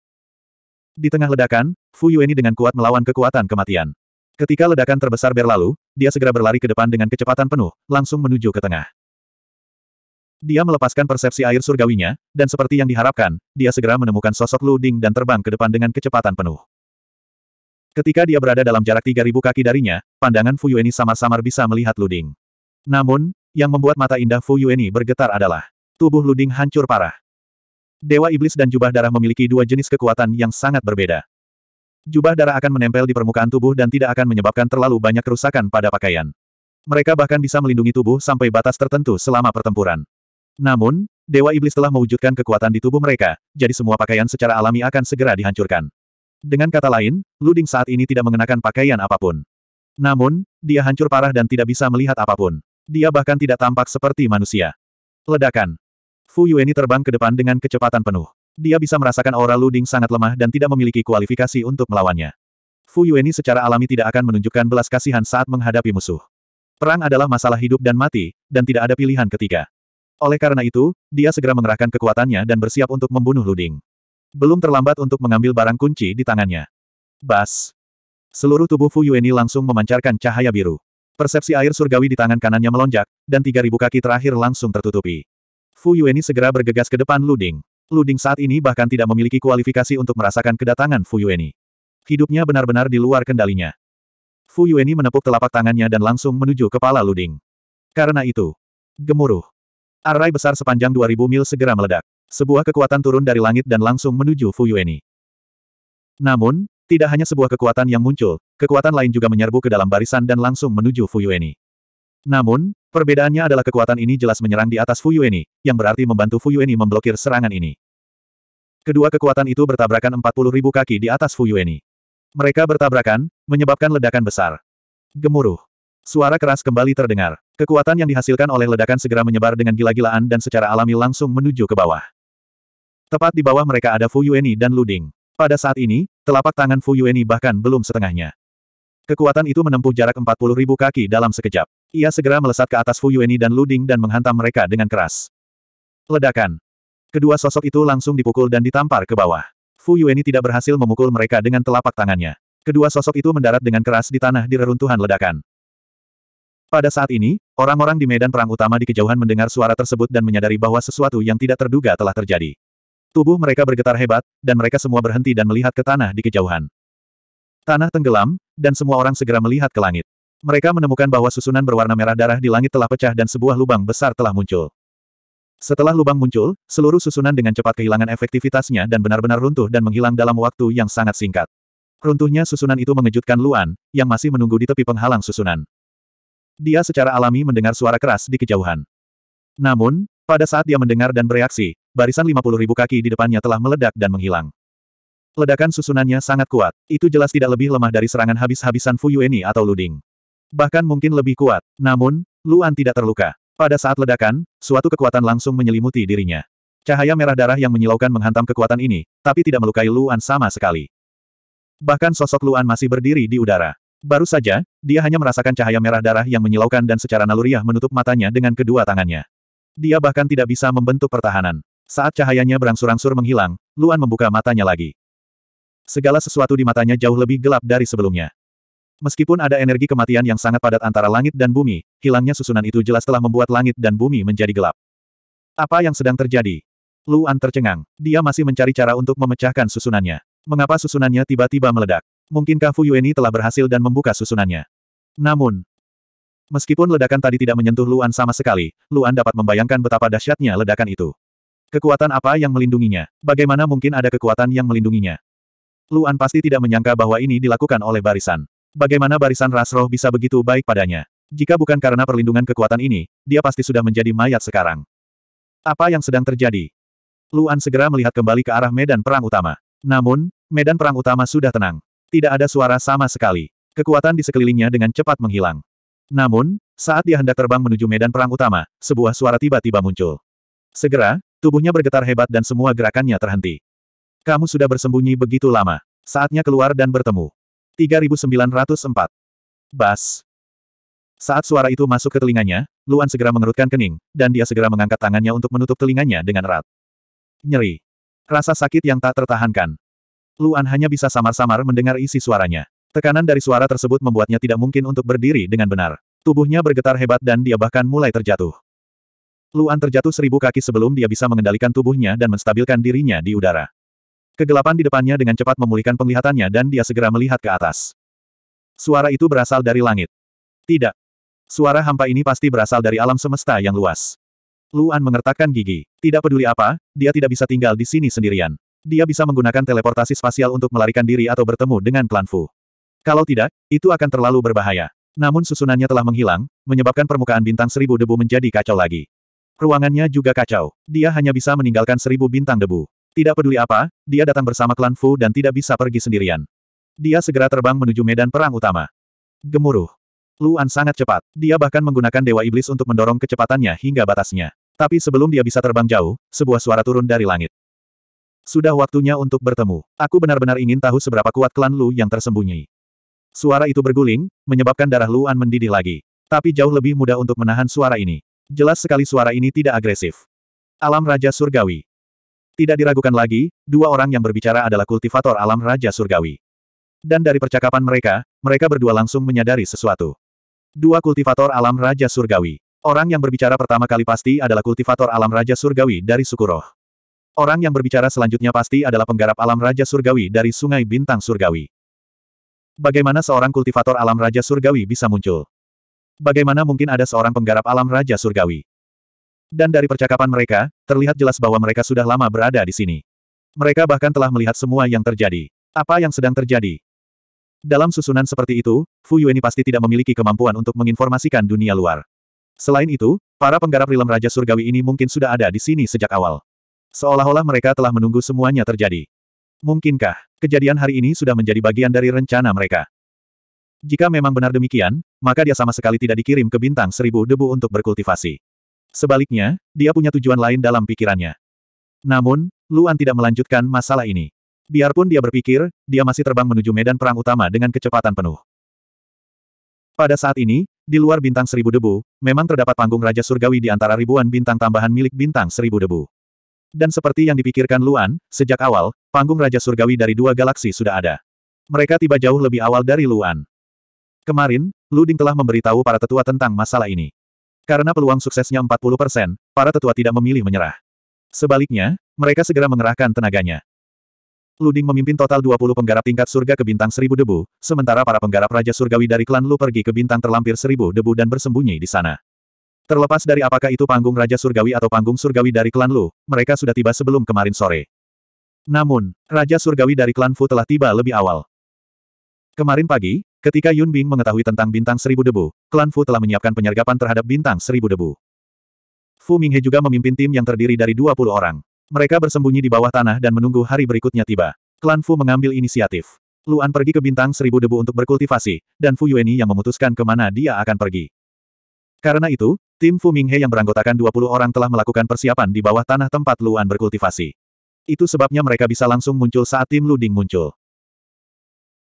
Di tengah ledakan, Fu Yueni dengan kuat melawan kekuatan kematian. Ketika ledakan terbesar berlalu, dia segera berlari ke depan dengan kecepatan penuh, langsung menuju ke tengah. Dia melepaskan persepsi air surgawinya, dan seperti yang diharapkan, dia segera menemukan sosok Lu Ding dan terbang ke depan dengan kecepatan penuh. Ketika dia berada dalam jarak 3000 kaki darinya, pandangan Fu Yueni samar-samar bisa melihat Lu Ding. Namun, yang membuat mata indah Fu Yueni bergetar adalah tubuh Lu Ding hancur parah. Dewa Iblis dan Jubah Darah memiliki dua jenis kekuatan yang sangat berbeda. Jubah darah akan menempel di permukaan tubuh dan tidak akan menyebabkan terlalu banyak kerusakan pada pakaian. Mereka bahkan bisa melindungi tubuh sampai batas tertentu selama pertempuran. Namun, Dewa Iblis telah mewujudkan kekuatan di tubuh mereka, jadi semua pakaian secara alami akan segera dihancurkan. Dengan kata lain, Luding saat ini tidak mengenakan pakaian apapun. Namun, dia hancur parah dan tidak bisa melihat apapun. Dia bahkan tidak tampak seperti manusia. Ledakan. Fu Yueni terbang ke depan dengan kecepatan penuh. Dia bisa merasakan aura Luding sangat lemah dan tidak memiliki kualifikasi untuk melawannya. Fu Yueni secara alami tidak akan menunjukkan belas kasihan saat menghadapi musuh. Perang adalah masalah hidup dan mati, dan tidak ada pilihan ketiga. Oleh karena itu, dia segera mengerahkan kekuatannya dan bersiap untuk membunuh Luding. Belum terlambat untuk mengambil barang kunci di tangannya. Bas. Seluruh tubuh Fu Yueni langsung memancarkan cahaya biru. Persepsi air surgawi di tangan kanannya melonjak, dan 3.000 kaki terakhir langsung tertutupi. Fu Yueni segera bergegas ke depan Luding. Luding saat ini bahkan tidak memiliki kualifikasi untuk merasakan kedatangan Fu Yueni. Hidupnya benar-benar di luar kendalinya. Fu Yueni menepuk telapak tangannya dan langsung menuju kepala Luding. Karena itu, gemuruh. Arai besar sepanjang 2000 mil segera meledak. Sebuah kekuatan turun dari langit dan langsung menuju Fu Yueni. Namun, tidak hanya sebuah kekuatan yang muncul, kekuatan lain juga menyerbu ke dalam barisan dan langsung menuju Fu Yueni. Namun, perbedaannya adalah kekuatan ini jelas menyerang di atas Fu Yueni, yang berarti membantu Fu Yueni memblokir serangan ini. Kedua kekuatan itu bertabrakan 40.000 kaki di atas Fu Yueni. Mereka bertabrakan, menyebabkan ledakan besar. Gemuruh. Suara keras kembali terdengar. Kekuatan yang dihasilkan oleh ledakan segera menyebar dengan gila-gilaan dan secara alami langsung menuju ke bawah. Tepat di bawah mereka ada Fu Yueni dan Luding. Pada saat ini, telapak tangan Fu Yueni bahkan belum setengahnya. Kekuatan itu menempuh jarak 40 ribu kaki dalam sekejap. Ia segera melesat ke atas Fu Yueni dan Luding dan menghantam mereka dengan keras. Ledakan. Kedua sosok itu langsung dipukul dan ditampar ke bawah. Fu Yueni tidak berhasil memukul mereka dengan telapak tangannya. Kedua sosok itu mendarat dengan keras di tanah di reruntuhan ledakan. Pada saat ini, orang-orang di medan perang utama di kejauhan mendengar suara tersebut dan menyadari bahwa sesuatu yang tidak terduga telah terjadi. Tubuh mereka bergetar hebat, dan mereka semua berhenti dan melihat ke tanah di kejauhan. Tanah tenggelam, dan semua orang segera melihat ke langit. Mereka menemukan bahwa susunan berwarna merah darah di langit telah pecah dan sebuah lubang besar telah muncul. Setelah lubang muncul, seluruh susunan dengan cepat kehilangan efektivitasnya dan benar-benar runtuh dan menghilang dalam waktu yang sangat singkat. Runtuhnya susunan itu mengejutkan Luan, yang masih menunggu di tepi penghalang susunan dia secara alami mendengar suara keras di kejauhan. Namun, pada saat dia mendengar dan bereaksi, barisan 50 ribu kaki di depannya telah meledak dan menghilang. Ledakan susunannya sangat kuat, itu jelas tidak lebih lemah dari serangan habis-habisan Fu Fuyueni atau Luding. Bahkan mungkin lebih kuat, namun, Luan tidak terluka. Pada saat ledakan, suatu kekuatan langsung menyelimuti dirinya. Cahaya merah darah yang menyilaukan menghantam kekuatan ini, tapi tidak melukai Luan sama sekali. Bahkan sosok Luan masih berdiri di udara. Baru saja, dia hanya merasakan cahaya merah darah yang menyilaukan dan secara naluriah menutup matanya dengan kedua tangannya. Dia bahkan tidak bisa membentuk pertahanan. Saat cahayanya berangsur-angsur menghilang, Luan membuka matanya lagi. Segala sesuatu di matanya jauh lebih gelap dari sebelumnya. Meskipun ada energi kematian yang sangat padat antara langit dan bumi, hilangnya susunan itu jelas telah membuat langit dan bumi menjadi gelap. Apa yang sedang terjadi? Luan tercengang. Dia masih mencari cara untuk memecahkan susunannya. Mengapa susunannya tiba-tiba meledak? Mungkinkah Fu Yueni telah berhasil dan membuka susunannya? Namun, meskipun ledakan tadi tidak menyentuh Luan sama sekali, Luan dapat membayangkan betapa dahsyatnya ledakan itu. Kekuatan apa yang melindunginya? Bagaimana mungkin ada kekuatan yang melindunginya? Luan pasti tidak menyangka bahwa ini dilakukan oleh barisan. Bagaimana barisan Rasroh bisa begitu baik padanya? Jika bukan karena perlindungan kekuatan ini, dia pasti sudah menjadi mayat sekarang. Apa yang sedang terjadi? Luan segera melihat kembali ke arah medan perang utama. Namun, medan perang utama sudah tenang. Tidak ada suara sama sekali. Kekuatan di sekelilingnya dengan cepat menghilang. Namun, saat dia hendak terbang menuju medan perang utama, sebuah suara tiba-tiba muncul. Segera, tubuhnya bergetar hebat dan semua gerakannya terhenti. Kamu sudah bersembunyi begitu lama. Saatnya keluar dan bertemu. 3904. Bas. Saat suara itu masuk ke telinganya, Luan segera mengerutkan kening, dan dia segera mengangkat tangannya untuk menutup telinganya dengan erat. Nyeri. Rasa sakit yang tak tertahankan. Luan hanya bisa samar-samar mendengar isi suaranya. Tekanan dari suara tersebut membuatnya tidak mungkin untuk berdiri dengan benar. Tubuhnya bergetar hebat dan dia bahkan mulai terjatuh. Luan terjatuh seribu kaki sebelum dia bisa mengendalikan tubuhnya dan menstabilkan dirinya di udara. Kegelapan di depannya dengan cepat memulihkan penglihatannya dan dia segera melihat ke atas. Suara itu berasal dari langit. Tidak. Suara hampa ini pasti berasal dari alam semesta yang luas. Luan mengertakkan gigi. Tidak peduli apa, dia tidak bisa tinggal di sini sendirian. Dia bisa menggunakan teleportasi spasial untuk melarikan diri atau bertemu dengan klan Fu. Kalau tidak, itu akan terlalu berbahaya. Namun susunannya telah menghilang, menyebabkan permukaan bintang seribu debu menjadi kacau lagi. Ruangannya juga kacau. Dia hanya bisa meninggalkan seribu bintang debu. Tidak peduli apa, dia datang bersama klan Fu dan tidak bisa pergi sendirian. Dia segera terbang menuju medan perang utama. Gemuruh. Luan sangat cepat. Dia bahkan menggunakan Dewa Iblis untuk mendorong kecepatannya hingga batasnya. Tapi sebelum dia bisa terbang jauh, sebuah suara turun dari langit. Sudah waktunya untuk bertemu. Aku benar-benar ingin tahu seberapa kuat klan Lu yang tersembunyi. Suara itu berguling, menyebabkan darah Luan mendidih lagi. Tapi jauh lebih mudah untuk menahan suara ini. Jelas sekali suara ini tidak agresif. Alam Raja Surgawi. Tidak diragukan lagi, dua orang yang berbicara adalah kultivator alam Raja Surgawi. Dan dari percakapan mereka, mereka berdua langsung menyadari sesuatu. Dua kultivator alam Raja Surgawi. Orang yang berbicara pertama kali pasti adalah kultivator alam Raja Surgawi dari Sukuroh. Orang yang berbicara selanjutnya pasti adalah penggarap alam Raja Surgawi dari Sungai Bintang Surgawi. Bagaimana seorang kultivator alam Raja Surgawi bisa muncul? Bagaimana mungkin ada seorang penggarap alam Raja Surgawi? Dan dari percakapan mereka, terlihat jelas bahwa mereka sudah lama berada di sini. Mereka bahkan telah melihat semua yang terjadi. Apa yang sedang terjadi? Dalam susunan seperti itu, Fu ini pasti tidak memiliki kemampuan untuk menginformasikan dunia luar. Selain itu, para penggarap rilem Raja Surgawi ini mungkin sudah ada di sini sejak awal. Seolah-olah mereka telah menunggu semuanya terjadi. Mungkinkah, kejadian hari ini sudah menjadi bagian dari rencana mereka? Jika memang benar demikian, maka dia sama sekali tidak dikirim ke bintang seribu debu untuk berkultivasi. Sebaliknya, dia punya tujuan lain dalam pikirannya. Namun, Luan tidak melanjutkan masalah ini. Biarpun dia berpikir, dia masih terbang menuju medan perang utama dengan kecepatan penuh. Pada saat ini, di luar bintang seribu debu, memang terdapat panggung Raja Surgawi di antara ribuan bintang tambahan milik bintang seribu debu. Dan seperti yang dipikirkan Luan, sejak awal, panggung Raja Surgawi dari dua galaksi sudah ada. Mereka tiba jauh lebih awal dari Luan. Kemarin, Luding telah memberitahu para tetua tentang masalah ini. Karena peluang suksesnya 40%, para tetua tidak memilih menyerah. Sebaliknya, mereka segera mengerahkan tenaganya. Luding memimpin total 20 penggarap tingkat surga ke bintang seribu debu, sementara para penggarap Raja Surgawi dari klan Lu pergi ke bintang terlampir seribu debu dan bersembunyi di sana. Terlepas dari apakah itu panggung Raja Surgawi atau panggung Surgawi dari klan Lu, mereka sudah tiba sebelum kemarin sore. Namun, Raja Surgawi dari klan Fu telah tiba lebih awal. Kemarin pagi, ketika Yun Bing mengetahui tentang bintang seribu debu, klan Fu telah menyiapkan penyergapan terhadap bintang seribu debu. Fu Minghe juga memimpin tim yang terdiri dari 20 orang. Mereka bersembunyi di bawah tanah dan menunggu hari berikutnya tiba. Klan Fu mengambil inisiatif. Luan pergi ke bintang seribu debu untuk berkultivasi, dan Fu Yueni yang memutuskan kemana dia akan pergi. Karena itu, Tim Fu Minghe yang beranggotakan 20 orang telah melakukan persiapan di bawah tanah tempat Luan berkultivasi. Itu sebabnya mereka bisa langsung muncul saat tim Luding muncul.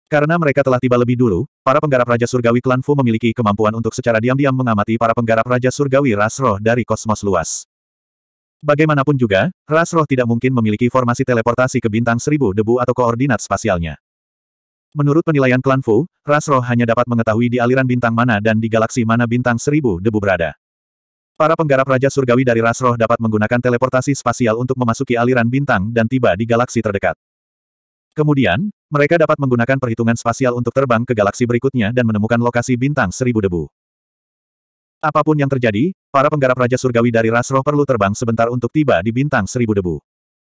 Karena mereka telah tiba lebih dulu, para penggarap Raja Surgawi klan Fu memiliki kemampuan untuk secara diam-diam mengamati para penggarap Raja Surgawi ras roh dari kosmos luas. Bagaimanapun juga, ras roh tidak mungkin memiliki formasi teleportasi ke bintang seribu debu atau koordinat spasialnya. Menurut penilaian klan Fu, ras roh hanya dapat mengetahui di aliran bintang mana dan di galaksi mana bintang seribu debu berada. Para penggarap Raja Surgawi dari ras roh dapat menggunakan teleportasi spasial untuk memasuki aliran bintang dan tiba di galaksi terdekat. Kemudian, mereka dapat menggunakan perhitungan spasial untuk terbang ke galaksi berikutnya dan menemukan lokasi bintang seribu debu. Apapun yang terjadi, para penggarap Raja Surgawi dari ras roh perlu terbang sebentar untuk tiba di bintang seribu debu.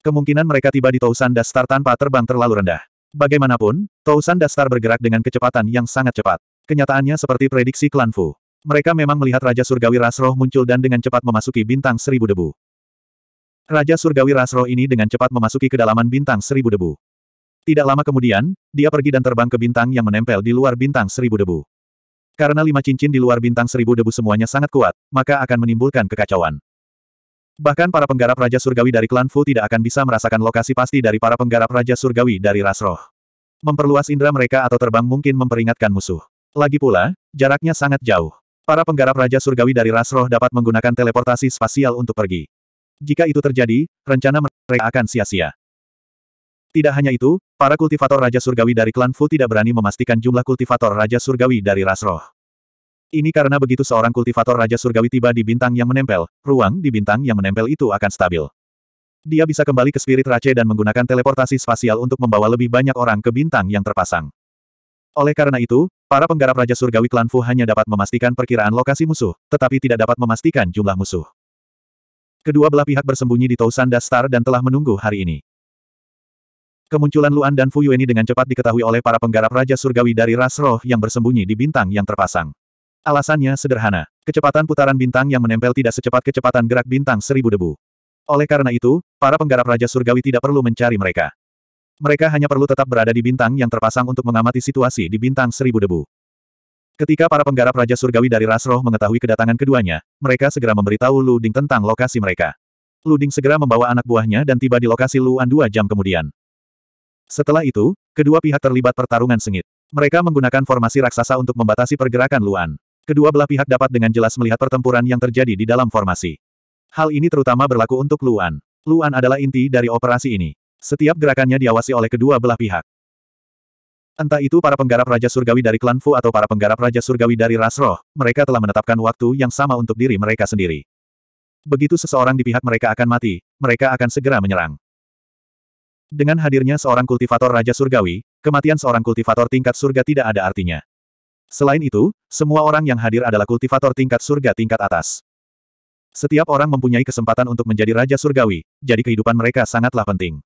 Kemungkinan mereka tiba di Tousan Dastar tanpa terbang terlalu rendah. Bagaimanapun, Tousan Dastar bergerak dengan kecepatan yang sangat cepat. Kenyataannya seperti prediksi Klan Fu. Mereka memang melihat Raja Surgawi Rasroh muncul dan dengan cepat memasuki bintang seribu debu. Raja Surgawi Rasroh ini dengan cepat memasuki kedalaman bintang seribu debu. Tidak lama kemudian, dia pergi dan terbang ke bintang yang menempel di luar bintang seribu debu. Karena lima cincin di luar bintang seribu debu semuanya sangat kuat, maka akan menimbulkan kekacauan. Bahkan para penggarap Raja Surgawi dari klan Fu tidak akan bisa merasakan lokasi pasti dari para penggarap Raja Surgawi dari Rasroh. Memperluas indera mereka atau terbang mungkin memperingatkan musuh. Lagi pula, jaraknya sangat jauh. Para penggarap Raja Surgawi dari ras roh dapat menggunakan teleportasi spasial untuk pergi. Jika itu terjadi, rencana mereka akan sia-sia. Tidak hanya itu, para kultivator Raja Surgawi dari klan Fu tidak berani memastikan jumlah kultivator Raja Surgawi dari ras roh. Ini karena begitu seorang kultivator Raja Surgawi tiba di bintang yang menempel, ruang di bintang yang menempel itu akan stabil. Dia bisa kembali ke Spirit Race dan menggunakan teleportasi spasial untuk membawa lebih banyak orang ke bintang yang terpasang. Oleh karena itu, para penggarap Raja Surgawi Klan Fu hanya dapat memastikan perkiraan lokasi musuh, tetapi tidak dapat memastikan jumlah musuh. Kedua belah pihak bersembunyi di Tausan Dastar dan telah menunggu hari ini. Kemunculan Luan dan Fu Yueni dengan cepat diketahui oleh para penggarap Raja Surgawi dari ras roh yang bersembunyi di bintang yang terpasang. Alasannya sederhana, kecepatan putaran bintang yang menempel tidak secepat kecepatan gerak bintang seribu debu. Oleh karena itu, para penggarap Raja Surgawi tidak perlu mencari mereka. Mereka hanya perlu tetap berada di bintang yang terpasang untuk mengamati situasi di bintang seribu debu. Ketika para penggarap Raja Surgawi dari Rasroh mengetahui kedatangan keduanya, mereka segera memberitahu Lu Ding tentang lokasi mereka. Lu Ding segera membawa anak buahnya dan tiba di lokasi Luan dua jam kemudian. Setelah itu, kedua pihak terlibat pertarungan sengit. Mereka menggunakan formasi raksasa untuk membatasi pergerakan Luan. Kedua belah pihak dapat dengan jelas melihat pertempuran yang terjadi di dalam formasi. Hal ini terutama berlaku untuk Luan. Luan adalah inti dari operasi ini. Setiap gerakannya diawasi oleh kedua belah pihak. Entah itu para penggarap Raja Surgawi dari klan Fu atau para penggarap Raja Surgawi dari ras roh, mereka telah menetapkan waktu yang sama untuk diri mereka sendiri. Begitu seseorang di pihak mereka akan mati, mereka akan segera menyerang. Dengan hadirnya seorang kultivator Raja Surgawi, kematian seorang kultivator tingkat surga tidak ada artinya. Selain itu, semua orang yang hadir adalah kultivator tingkat surga tingkat atas. Setiap orang mempunyai kesempatan untuk menjadi Raja Surgawi, jadi kehidupan mereka sangatlah penting.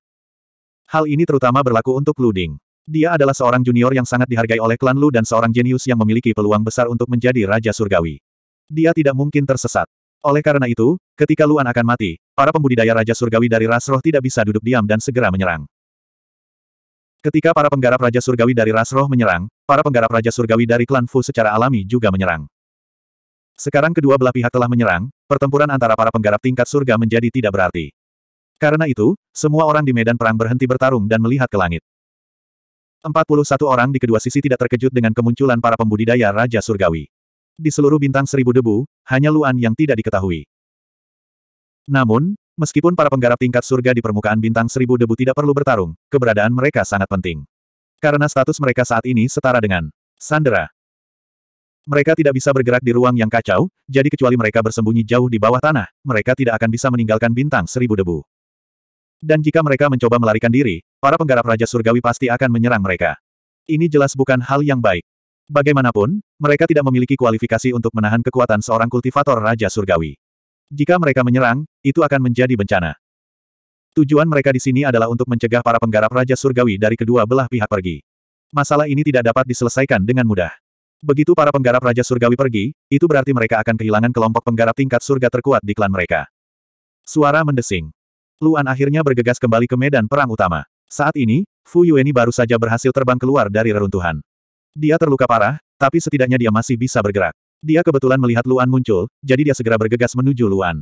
Hal ini terutama berlaku untuk Lu Ding. Dia adalah seorang junior yang sangat dihargai oleh klan Lu dan seorang jenius yang memiliki peluang besar untuk menjadi Raja Surgawi. Dia tidak mungkin tersesat. Oleh karena itu, ketika Luan akan mati, para pembudidaya Raja Surgawi dari ras roh tidak bisa duduk diam dan segera menyerang. Ketika para penggarap Raja Surgawi dari ras roh menyerang, para penggarap Raja Surgawi dari klan Fu secara alami juga menyerang. Sekarang kedua belah pihak telah menyerang, pertempuran antara para penggarap tingkat surga menjadi tidak berarti. Karena itu, semua orang di medan perang berhenti bertarung dan melihat ke langit. 41 orang di kedua sisi tidak terkejut dengan kemunculan para pembudidaya Raja Surgawi. Di seluruh bintang seribu debu, hanya Luan yang tidak diketahui. Namun, meskipun para penggarap tingkat surga di permukaan bintang seribu debu tidak perlu bertarung, keberadaan mereka sangat penting. Karena status mereka saat ini setara dengan Sandera. Mereka tidak bisa bergerak di ruang yang kacau, jadi kecuali mereka bersembunyi jauh di bawah tanah, mereka tidak akan bisa meninggalkan bintang seribu debu. Dan jika mereka mencoba melarikan diri, para penggarap Raja Surgawi pasti akan menyerang mereka. Ini jelas bukan hal yang baik. Bagaimanapun, mereka tidak memiliki kualifikasi untuk menahan kekuatan seorang kultivator Raja Surgawi. Jika mereka menyerang, itu akan menjadi bencana. Tujuan mereka di sini adalah untuk mencegah para penggarap Raja Surgawi dari kedua belah pihak pergi. Masalah ini tidak dapat diselesaikan dengan mudah. Begitu para penggarap Raja Surgawi pergi, itu berarti mereka akan kehilangan kelompok penggarap tingkat surga terkuat di klan mereka. Suara mendesing. Luan akhirnya bergegas kembali ke medan perang utama. Saat ini, Fu Yueni baru saja berhasil terbang keluar dari reruntuhan. Dia terluka parah, tapi setidaknya dia masih bisa bergerak. Dia kebetulan melihat Luan muncul, jadi dia segera bergegas menuju Luan.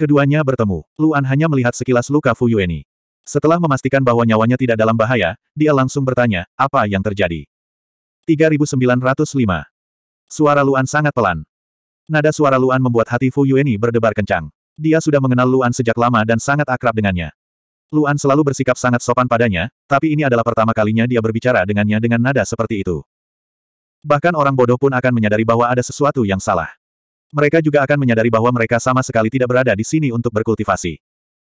Keduanya bertemu. Luan hanya melihat sekilas luka Fu Yueni. Setelah memastikan bahwa nyawanya tidak dalam bahaya, dia langsung bertanya, apa yang terjadi? 3905. Suara Luan sangat pelan. Nada suara Luan membuat hati Fu Yueni berdebar kencang. Dia sudah mengenal Luan sejak lama dan sangat akrab dengannya. Luan selalu bersikap sangat sopan padanya, tapi ini adalah pertama kalinya dia berbicara dengannya dengan nada seperti itu. Bahkan orang bodoh pun akan menyadari bahwa ada sesuatu yang salah. Mereka juga akan menyadari bahwa mereka sama sekali tidak berada di sini untuk berkultivasi.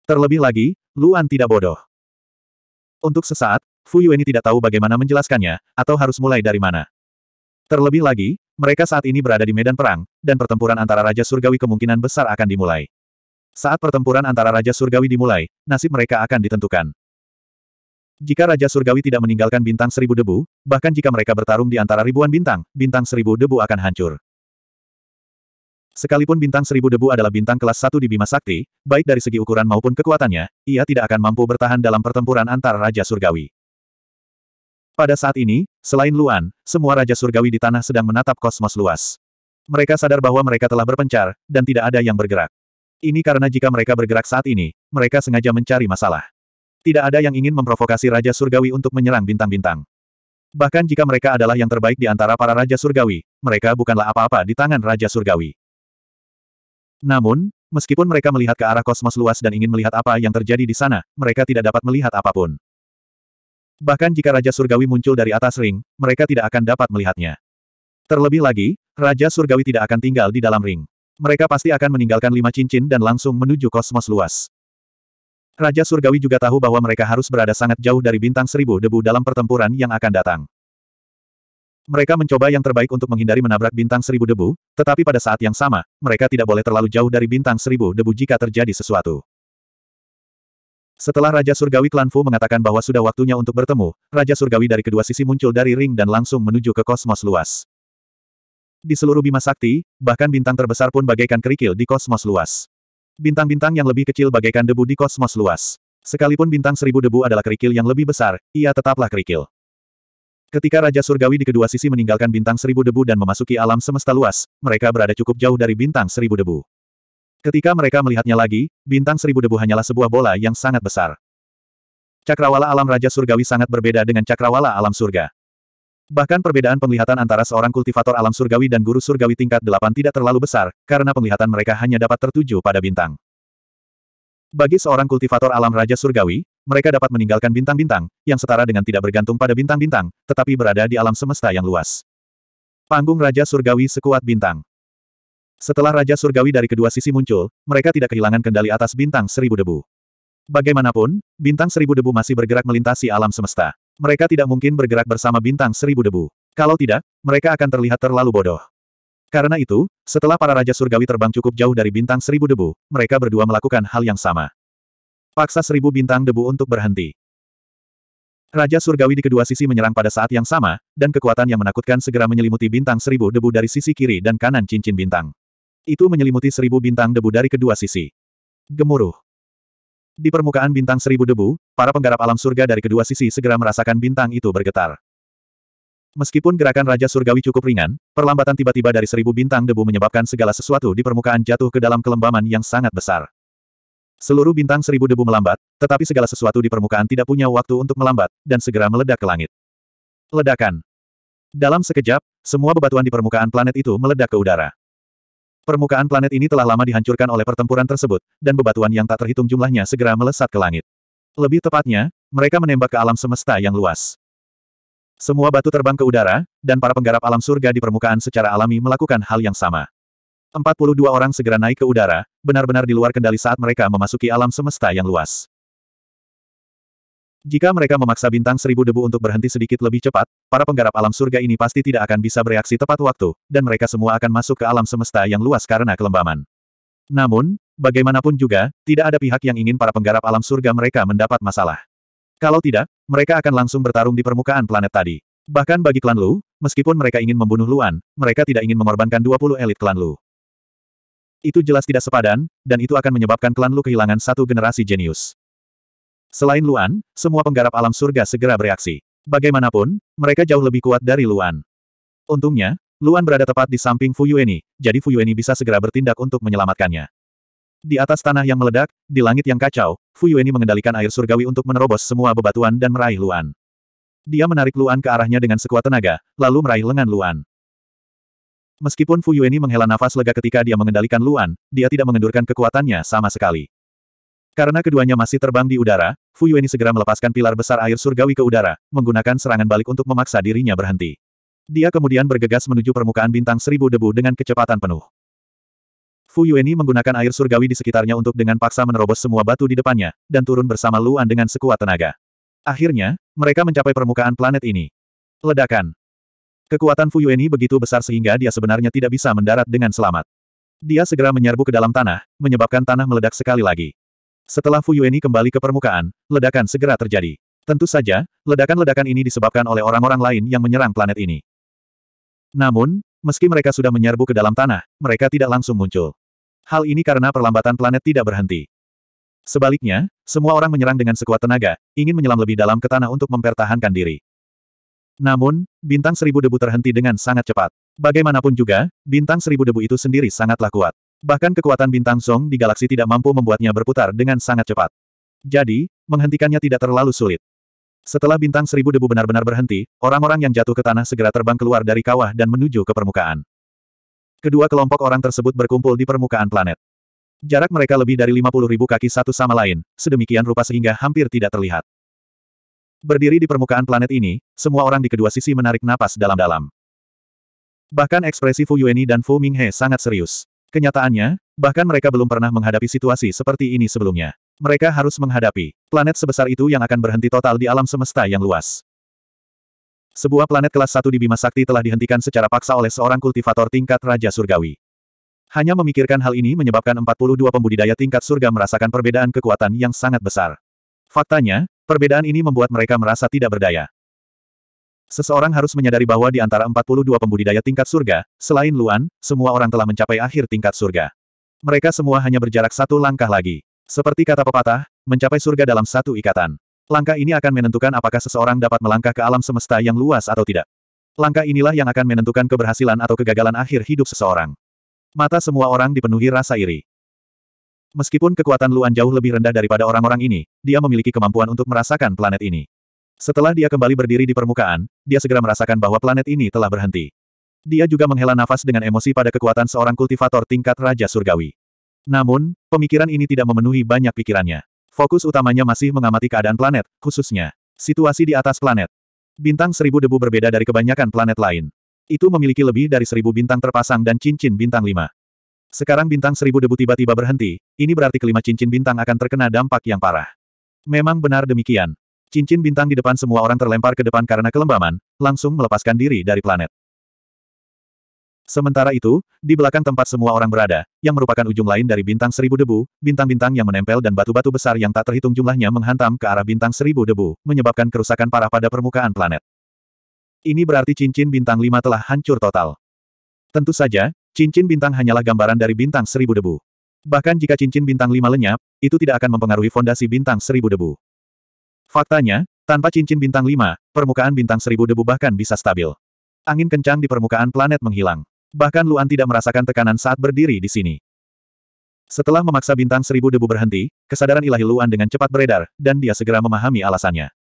Terlebih lagi, Luan tidak bodoh. Untuk sesaat, Fu Yueni tidak tahu bagaimana menjelaskannya, atau harus mulai dari mana. Terlebih lagi, mereka saat ini berada di medan perang, dan pertempuran antara Raja Surgawi kemungkinan besar akan dimulai. Saat pertempuran antara Raja Surgawi dimulai, nasib mereka akan ditentukan. Jika Raja Surgawi tidak meninggalkan bintang seribu debu, bahkan jika mereka bertarung di antara ribuan bintang, bintang seribu debu akan hancur. Sekalipun bintang seribu debu adalah bintang kelas satu di Bima Sakti, baik dari segi ukuran maupun kekuatannya, ia tidak akan mampu bertahan dalam pertempuran antara Raja Surgawi. Pada saat ini, selain Luan, semua Raja Surgawi di tanah sedang menatap kosmos luas. Mereka sadar bahwa mereka telah berpencar, dan tidak ada yang bergerak. Ini karena jika mereka bergerak saat ini, mereka sengaja mencari masalah. Tidak ada yang ingin memprovokasi Raja Surgawi untuk menyerang bintang-bintang. Bahkan jika mereka adalah yang terbaik di antara para Raja Surgawi, mereka bukanlah apa-apa di tangan Raja Surgawi. Namun, meskipun mereka melihat ke arah kosmos luas dan ingin melihat apa yang terjadi di sana, mereka tidak dapat melihat apapun. Bahkan jika Raja Surgawi muncul dari atas ring, mereka tidak akan dapat melihatnya. Terlebih lagi, Raja Surgawi tidak akan tinggal di dalam ring. Mereka pasti akan meninggalkan lima cincin dan langsung menuju kosmos luas. Raja Surgawi juga tahu bahwa mereka harus berada sangat jauh dari bintang seribu debu dalam pertempuran yang akan datang. Mereka mencoba yang terbaik untuk menghindari menabrak bintang seribu debu, tetapi pada saat yang sama, mereka tidak boleh terlalu jauh dari bintang seribu debu jika terjadi sesuatu. Setelah Raja Surgawi Klan Fu mengatakan bahwa sudah waktunya untuk bertemu, Raja Surgawi dari kedua sisi muncul dari ring dan langsung menuju ke kosmos luas. Di seluruh bima sakti, bahkan bintang terbesar pun bagaikan kerikil di kosmos luas. Bintang-bintang yang lebih kecil bagaikan debu di kosmos luas. Sekalipun bintang seribu debu adalah kerikil yang lebih besar, ia tetaplah kerikil. Ketika Raja Surgawi di kedua sisi meninggalkan bintang seribu debu dan memasuki alam semesta luas, mereka berada cukup jauh dari bintang seribu debu. Ketika mereka melihatnya lagi, bintang seribu debu hanyalah sebuah bola yang sangat besar. Cakrawala alam Raja Surgawi sangat berbeda dengan cakrawala alam surga. Bahkan perbedaan penglihatan antara seorang kultivator alam surgawi dan guru surgawi tingkat delapan tidak terlalu besar, karena penglihatan mereka hanya dapat tertuju pada bintang. Bagi seorang kultivator alam Raja Surgawi, mereka dapat meninggalkan bintang-bintang, yang setara dengan tidak bergantung pada bintang-bintang, tetapi berada di alam semesta yang luas. Panggung Raja Surgawi sekuat bintang. Setelah Raja Surgawi dari kedua sisi muncul, mereka tidak kehilangan kendali atas bintang seribu debu. Bagaimanapun, bintang seribu debu masih bergerak melintasi alam semesta. Mereka tidak mungkin bergerak bersama bintang seribu debu. Kalau tidak, mereka akan terlihat terlalu bodoh. Karena itu, setelah para Raja Surgawi terbang cukup jauh dari bintang seribu debu, mereka berdua melakukan hal yang sama. Paksa seribu bintang debu untuk berhenti. Raja Surgawi di kedua sisi menyerang pada saat yang sama, dan kekuatan yang menakutkan segera menyelimuti bintang seribu debu dari sisi kiri dan kanan cincin bintang. Itu menyelimuti seribu bintang debu dari kedua sisi. Gemuruh. Di permukaan bintang seribu debu, para penggarap alam surga dari kedua sisi segera merasakan bintang itu bergetar. Meskipun gerakan Raja Surgawi cukup ringan, perlambatan tiba-tiba dari seribu bintang debu menyebabkan segala sesuatu di permukaan jatuh ke dalam kelembaman yang sangat besar. Seluruh bintang seribu debu melambat, tetapi segala sesuatu di permukaan tidak punya waktu untuk melambat, dan segera meledak ke langit. Ledakan. Dalam sekejap, semua bebatuan di permukaan planet itu meledak ke udara. Permukaan planet ini telah lama dihancurkan oleh pertempuran tersebut, dan bebatuan yang tak terhitung jumlahnya segera melesat ke langit. Lebih tepatnya, mereka menembak ke alam semesta yang luas. Semua batu terbang ke udara, dan para penggarap alam surga di permukaan secara alami melakukan hal yang sama. 42 orang segera naik ke udara, benar-benar di luar kendali saat mereka memasuki alam semesta yang luas. Jika mereka memaksa bintang seribu debu untuk berhenti sedikit lebih cepat, para penggarap alam surga ini pasti tidak akan bisa bereaksi tepat waktu, dan mereka semua akan masuk ke alam semesta yang luas karena kelembaman. Namun, bagaimanapun juga, tidak ada pihak yang ingin para penggarap alam surga mereka mendapat masalah. Kalau tidak, mereka akan langsung bertarung di permukaan planet tadi. Bahkan bagi klan Lu, meskipun mereka ingin membunuh Luan, mereka tidak ingin mengorbankan 20 elit klan Lu. Itu jelas tidak sepadan, dan itu akan menyebabkan klan Lu kehilangan satu generasi jenius. Selain Luan, semua penggarap alam surga segera bereaksi. Bagaimanapun, mereka jauh lebih kuat dari Luan. Untungnya, Luan berada tepat di samping Fu Fuyueni, jadi Fu Fuyueni bisa segera bertindak untuk menyelamatkannya. Di atas tanah yang meledak, di langit yang kacau, Fu Fuyueni mengendalikan air surgawi untuk menerobos semua bebatuan dan meraih Luan. Dia menarik Luan ke arahnya dengan sekuat tenaga, lalu meraih lengan Luan. Meskipun Fu Fuyueni menghela nafas lega ketika dia mengendalikan Luan, dia tidak mengendurkan kekuatannya sama sekali. Karena keduanya masih terbang di udara, Fu Yueni segera melepaskan pilar besar air surgawi ke udara, menggunakan serangan balik untuk memaksa dirinya berhenti. Dia kemudian bergegas menuju permukaan bintang seribu debu dengan kecepatan penuh. Fu Yueni menggunakan air surgawi di sekitarnya untuk dengan paksa menerobos semua batu di depannya, dan turun bersama Luan dengan sekuat tenaga. Akhirnya, mereka mencapai permukaan planet ini. Ledakan. Kekuatan Fu Yueni begitu besar sehingga dia sebenarnya tidak bisa mendarat dengan selamat. Dia segera menyerbu ke dalam tanah, menyebabkan tanah meledak sekali lagi. Setelah Fu Fuyueni kembali ke permukaan, ledakan segera terjadi. Tentu saja, ledakan-ledakan ini disebabkan oleh orang-orang lain yang menyerang planet ini. Namun, meski mereka sudah menyerbu ke dalam tanah, mereka tidak langsung muncul. Hal ini karena perlambatan planet tidak berhenti. Sebaliknya, semua orang menyerang dengan sekuat tenaga, ingin menyelam lebih dalam ke tanah untuk mempertahankan diri. Namun, bintang seribu debu terhenti dengan sangat cepat. Bagaimanapun juga, bintang seribu debu itu sendiri sangatlah kuat. Bahkan kekuatan bintang Song di galaksi tidak mampu membuatnya berputar dengan sangat cepat. Jadi, menghentikannya tidak terlalu sulit. Setelah bintang seribu debu benar-benar berhenti, orang-orang yang jatuh ke tanah segera terbang keluar dari kawah dan menuju ke permukaan. Kedua kelompok orang tersebut berkumpul di permukaan planet. Jarak mereka lebih dari 50 ribu kaki satu sama lain, sedemikian rupa sehingga hampir tidak terlihat. Berdiri di permukaan planet ini, semua orang di kedua sisi menarik napas dalam-dalam. Bahkan ekspresi Fu Yueni dan Fu Minghe sangat serius. Kenyataannya, bahkan mereka belum pernah menghadapi situasi seperti ini sebelumnya. Mereka harus menghadapi planet sebesar itu yang akan berhenti total di alam semesta yang luas. Sebuah planet kelas 1 di Bima Sakti telah dihentikan secara paksa oleh seorang kultivator tingkat Raja Surgawi. Hanya memikirkan hal ini menyebabkan 42 pembudidaya tingkat surga merasakan perbedaan kekuatan yang sangat besar. Faktanya, perbedaan ini membuat mereka merasa tidak berdaya. Seseorang harus menyadari bahwa di antara 42 pembudidaya tingkat surga, selain Luan, semua orang telah mencapai akhir tingkat surga. Mereka semua hanya berjarak satu langkah lagi. Seperti kata pepatah, mencapai surga dalam satu ikatan. Langkah ini akan menentukan apakah seseorang dapat melangkah ke alam semesta yang luas atau tidak. Langkah inilah yang akan menentukan keberhasilan atau kegagalan akhir hidup seseorang. Mata semua orang dipenuhi rasa iri. Meskipun kekuatan Luan jauh lebih rendah daripada orang-orang ini, dia memiliki kemampuan untuk merasakan planet ini. Setelah dia kembali berdiri di permukaan, dia segera merasakan bahwa planet ini telah berhenti. Dia juga menghela nafas dengan emosi pada kekuatan seorang kultivator tingkat Raja Surgawi. Namun, pemikiran ini tidak memenuhi banyak pikirannya. Fokus utamanya masih mengamati keadaan planet, khususnya situasi di atas planet. Bintang seribu debu berbeda dari kebanyakan planet lain. Itu memiliki lebih dari seribu bintang terpasang dan cincin bintang lima. Sekarang bintang seribu debu tiba-tiba berhenti, ini berarti kelima cincin bintang akan terkena dampak yang parah. Memang benar demikian. Cincin bintang di depan semua orang terlempar ke depan karena kelembaman, langsung melepaskan diri dari planet. Sementara itu, di belakang tempat semua orang berada, yang merupakan ujung lain dari bintang seribu debu, bintang-bintang yang menempel dan batu-batu besar yang tak terhitung jumlahnya menghantam ke arah bintang seribu debu, menyebabkan kerusakan parah pada permukaan planet. Ini berarti cincin bintang lima telah hancur total. Tentu saja, cincin bintang hanyalah gambaran dari bintang seribu debu. Bahkan jika cincin bintang lima lenyap, itu tidak akan mempengaruhi fondasi bintang seribu debu. Faktanya, tanpa cincin bintang 5, permukaan bintang seribu debu bahkan bisa stabil. Angin kencang di permukaan planet menghilang. Bahkan Luan tidak merasakan tekanan saat berdiri di sini. Setelah memaksa bintang seribu debu berhenti, kesadaran ilahi Luan dengan cepat beredar, dan dia segera memahami alasannya.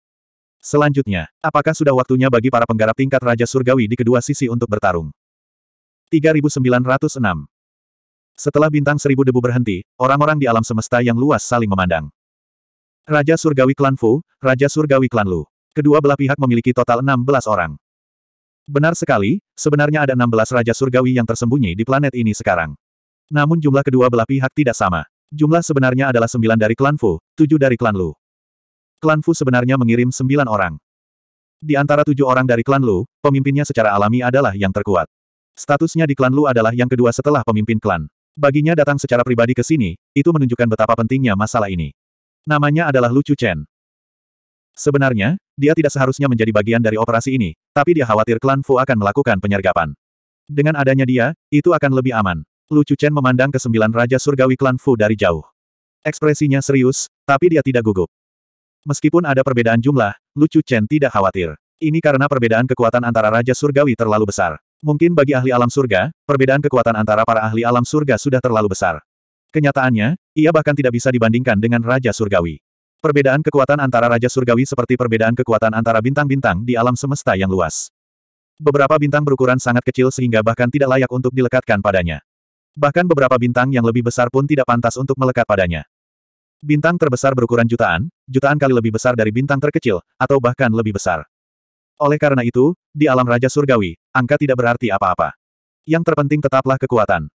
Selanjutnya, apakah sudah waktunya bagi para penggarap tingkat Raja Surgawi di kedua sisi untuk bertarung? 3906 Setelah bintang seribu debu berhenti, orang-orang di alam semesta yang luas saling memandang. Raja Surgawi Klan Fu, Raja Surgawi Klan Lu. Kedua belah pihak memiliki total 16 orang. Benar sekali, sebenarnya ada 16 Raja Surgawi yang tersembunyi di planet ini sekarang. Namun jumlah kedua belah pihak tidak sama. Jumlah sebenarnya adalah 9 dari Klan Fu, 7 dari Klan Lu. Klan Fu sebenarnya mengirim 9 orang. Di antara tujuh orang dari Klan Lu, pemimpinnya secara alami adalah yang terkuat. Statusnya di Klan Lu adalah yang kedua setelah pemimpin klan. Baginya datang secara pribadi ke sini, itu menunjukkan betapa pentingnya masalah ini. Namanya adalah Lucu Chen. Sebenarnya, dia tidak seharusnya menjadi bagian dari operasi ini, tapi dia khawatir klan Fu akan melakukan penyergapan. Dengan adanya dia, itu akan lebih aman. Lucu Chen memandang ke sembilan Raja Surgawi klan Fu dari jauh. Ekspresinya serius, tapi dia tidak gugup. Meskipun ada perbedaan jumlah, Lucu Chen tidak khawatir. Ini karena perbedaan kekuatan antara Raja Surgawi terlalu besar. Mungkin bagi ahli alam surga, perbedaan kekuatan antara para ahli alam surga sudah terlalu besar. Kenyataannya, ia bahkan tidak bisa dibandingkan dengan Raja Surgawi. Perbedaan kekuatan antara Raja Surgawi seperti perbedaan kekuatan antara bintang-bintang di alam semesta yang luas. Beberapa bintang berukuran sangat kecil sehingga bahkan tidak layak untuk dilekatkan padanya. Bahkan beberapa bintang yang lebih besar pun tidak pantas untuk melekat padanya. Bintang terbesar berukuran jutaan, jutaan kali lebih besar dari bintang terkecil, atau bahkan lebih besar. Oleh karena itu, di alam Raja Surgawi, angka tidak berarti apa-apa. Yang terpenting tetaplah kekuatan.